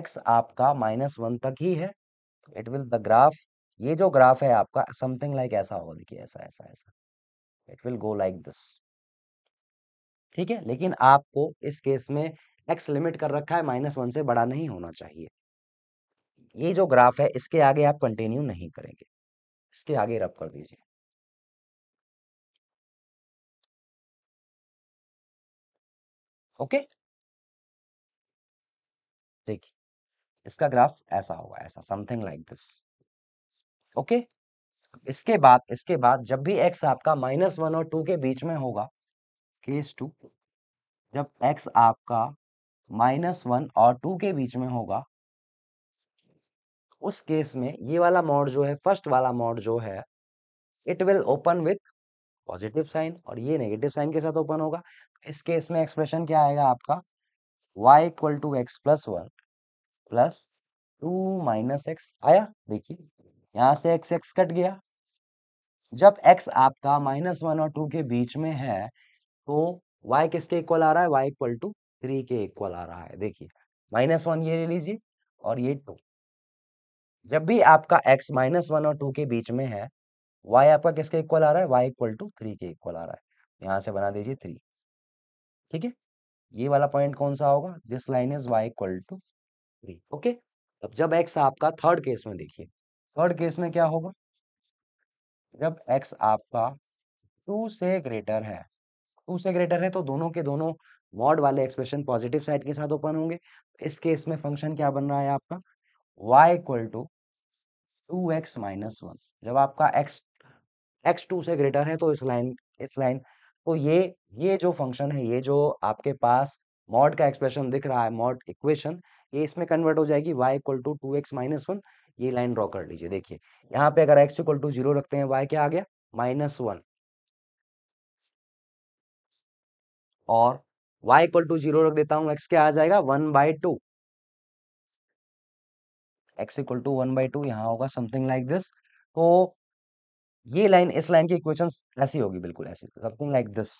x आपका माइनस वन तक ही है तो इट विल द ग्राफ ये जो ग्राफ है आपका समथिंग लाइक like ऐसा होगा देखिए ऐसा ऐसा ऐसा it will go like this ठीक है लेकिन आपको इस केस में एक्स लिमिट कर रखा है माइनस वन से बड़ा नहीं होना चाहिए ये जो ग्राफ है इसके आगे आप कंटिन्यू नहीं करेंगे इसके आगे रब कर दीजिए ओके देखिए इसका ग्राफ ऐसा होगा ऐसा समथिंग लाइक दिस ओके इसके बाद इसके बाद जब भी एक्स आपका माइनस वन और टू के बीच में होगा केस टू जब एक्स आपका माइनस वन और टू के बीच में होगा उस केस में ये वाला मोड जो है फर्स्ट वाला मोड जो है it will open with positive sign और ये नेगेटिव साइन के साथ ओपन होगा इस केस में एक्सप्रेशन क्या आएगा आपका y equal to x plus one plus two minus x आया देखिए यहां से x x कट गया जब x आपका माइनस वन और टू के बीच में है तो y किसके इक्वल आ रहा है y इक्वल टू थ्री के इक्वल आ रहा है देखिए माइनस वन ये ले लीजिए और ये टू जब भी आपका एक्स माइनस वन और टू के बीच में है वाई आपका किसके इक्वल आ रहा है वाई इक्वल टू थ्री के इक्वल आ रहा है यहां से बना दीजिए थ्री ठीक है ये वाला पॉइंट कौन सा होगा this line is y equal to three okay अब जब एक्स आपका थर्ड केस में देखिए थर्ड केस में क्या होगा जब एक्स आपका टू से ग्रेटर है टू से ग्रेटर है तो दोनों के दोनों मॉड वाले एक्सप्रेशन पॉजिटिव साइड के साथ ओपन होंगे इस केस में फंक्शन क्या बन रहा है आपका y equal to two x minus one जब आपका एक्स एक्स टू से ग्रेटर है तो इस लाइन इस लाइन तो ये ये जो फंक्शन है ये जो आपके पास मॉड का एक्सप्रेशन दिख रहा है मॉड इक्वेशन ये इसमें कन्वर्ट हो जाएगी y equal to two x minus one ये लाइन ड्रॉ कर लीजिए देखिए यहाँ पे अगर एक्स इक्वल टू जीरो रखते हैं वाई क्या आ गया माइनस वन और y इक्वल टू जीरो रख देता हूं x क्या आ जाएगा one by two x equal to one by two यहां होगा समथिंग लाइक दिस तो ये लाइन इस लाइन की इक्वेशन ऐसी होगी बिल्कुल ऐसी something like this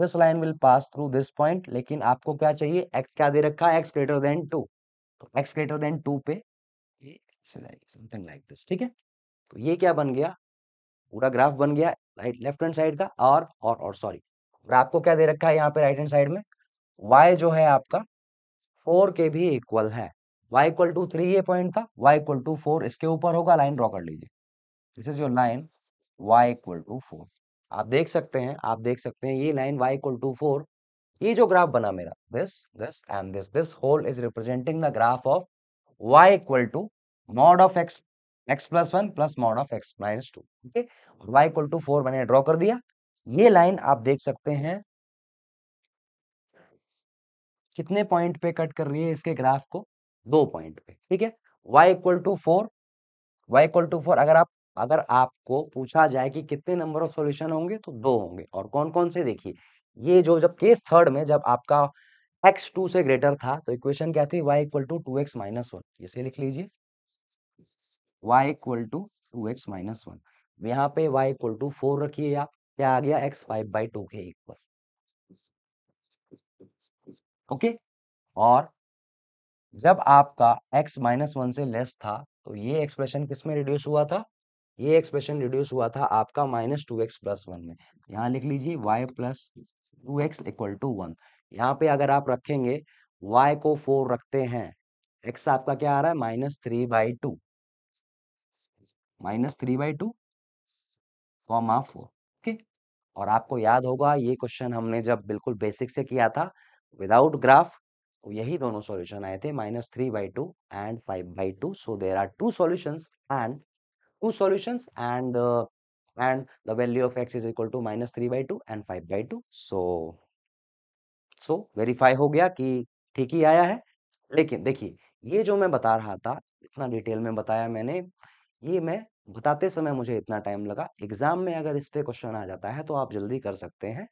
this line will pass through this point लेकिन आपको क्या चाहिए x क्या दे रखा है x ग्रेटर देन टू तो x ग्रेटर देन टू पे समथिंग लाइक दिस ठीक है तो ये क्या बन गया पूरा ग्राफ बन गया राइट लेफ्ट हैंड साइड का और और और सॉरी ग्राफ को क्या दे रखा है यहाँ पे राइट हैंड साइड में y जो है आपका फोर के भी इक्वल है y इक्वल टू थ्री ये पॉइंट था y इक्वल टू फोर इसके ऊपर होगा लाइन ड्रॉ कर लीजिए this is your line y equal to four आप देख सकते हैं आप देख सकते हैं ये line y equal to four ये जो ग्राफ बना मेरा this this and this this whole is representing the graph of y equal to mod of x x plus one plus mod of x minus two ठीक है और y equal to four मैंने draw कर दिया ये line आप देख सकते हैं कितने पॉइंट पे कट कर रही है इसके ग्राफ को दो पॉइंट पे ठीक है y equal to four y equal to four अगर आप अगर आपको पूछा जाए कि कितने नंबर ऑफ सॉल्यूशन होंगे तो दो होंगे और कौन कौन से देखिए ये जो जब केस थर्ड में जब आपका एक्स टू से ग्रेटर था तो इक्वेशन क्या थी y equal to two x minus one इसे लिख लीजिए y equal to two x minus one यहाँ पे y इक्वल टू फोर रखिए आप क्या आ गया x फाइव बाई टू के इक्वल ओके और जब आपका x माइनस वन से लेस था तो ये एक्सप्रेशन किस में रिड्यूस हुआ था ये एक्सप्रेशन रिड्यूस हुआ था आपका minus two x plus one में यहाँ लिख लीजिए y plus two x equal to one यहाँ पे अगर आप रखेंगे y को फोर रखते हैं x आपका क्या आ रहा है minus three by two minus three by two comma four okay और आपको याद होगा ये क्वेश्चन हमने जब बिल्कुल बेसिक से किया था विदाउट ग्राफ तो यही दोनों सॉल्यूशन आए थे minus three by two and five by two so there are two solution and two solution and and the value of x is equal to minus three by two and five by two so so verify हो गया कि ठीक ही आया है लेकिन देखिए ये जो मैं बता रहा था इतना डिटेल में बताया मैंने ये मैं बताते समय मुझे इतना टाइम लगा एग्जाम में अगर इस पे क्वेश्चन आ जाता है तो आप जल्दी कर सकते हैं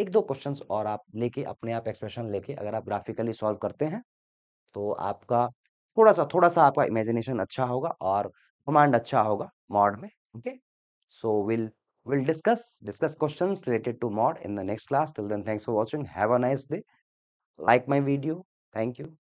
एक दो क्वेश्चन और आप लेके अपने आप एक्सप्रेशन लेके अगर आप ग्राफिकली सॉल्व करते हैं तो आपका थोड़ा सा थोड़ा सा आपका इमेजिनेशन अच्छा होगा और कमांड अच्छा होगा मॉड में okay so will will discuss discuss question related to mod in the next class till then thanks for watching have a nice day like my video thank you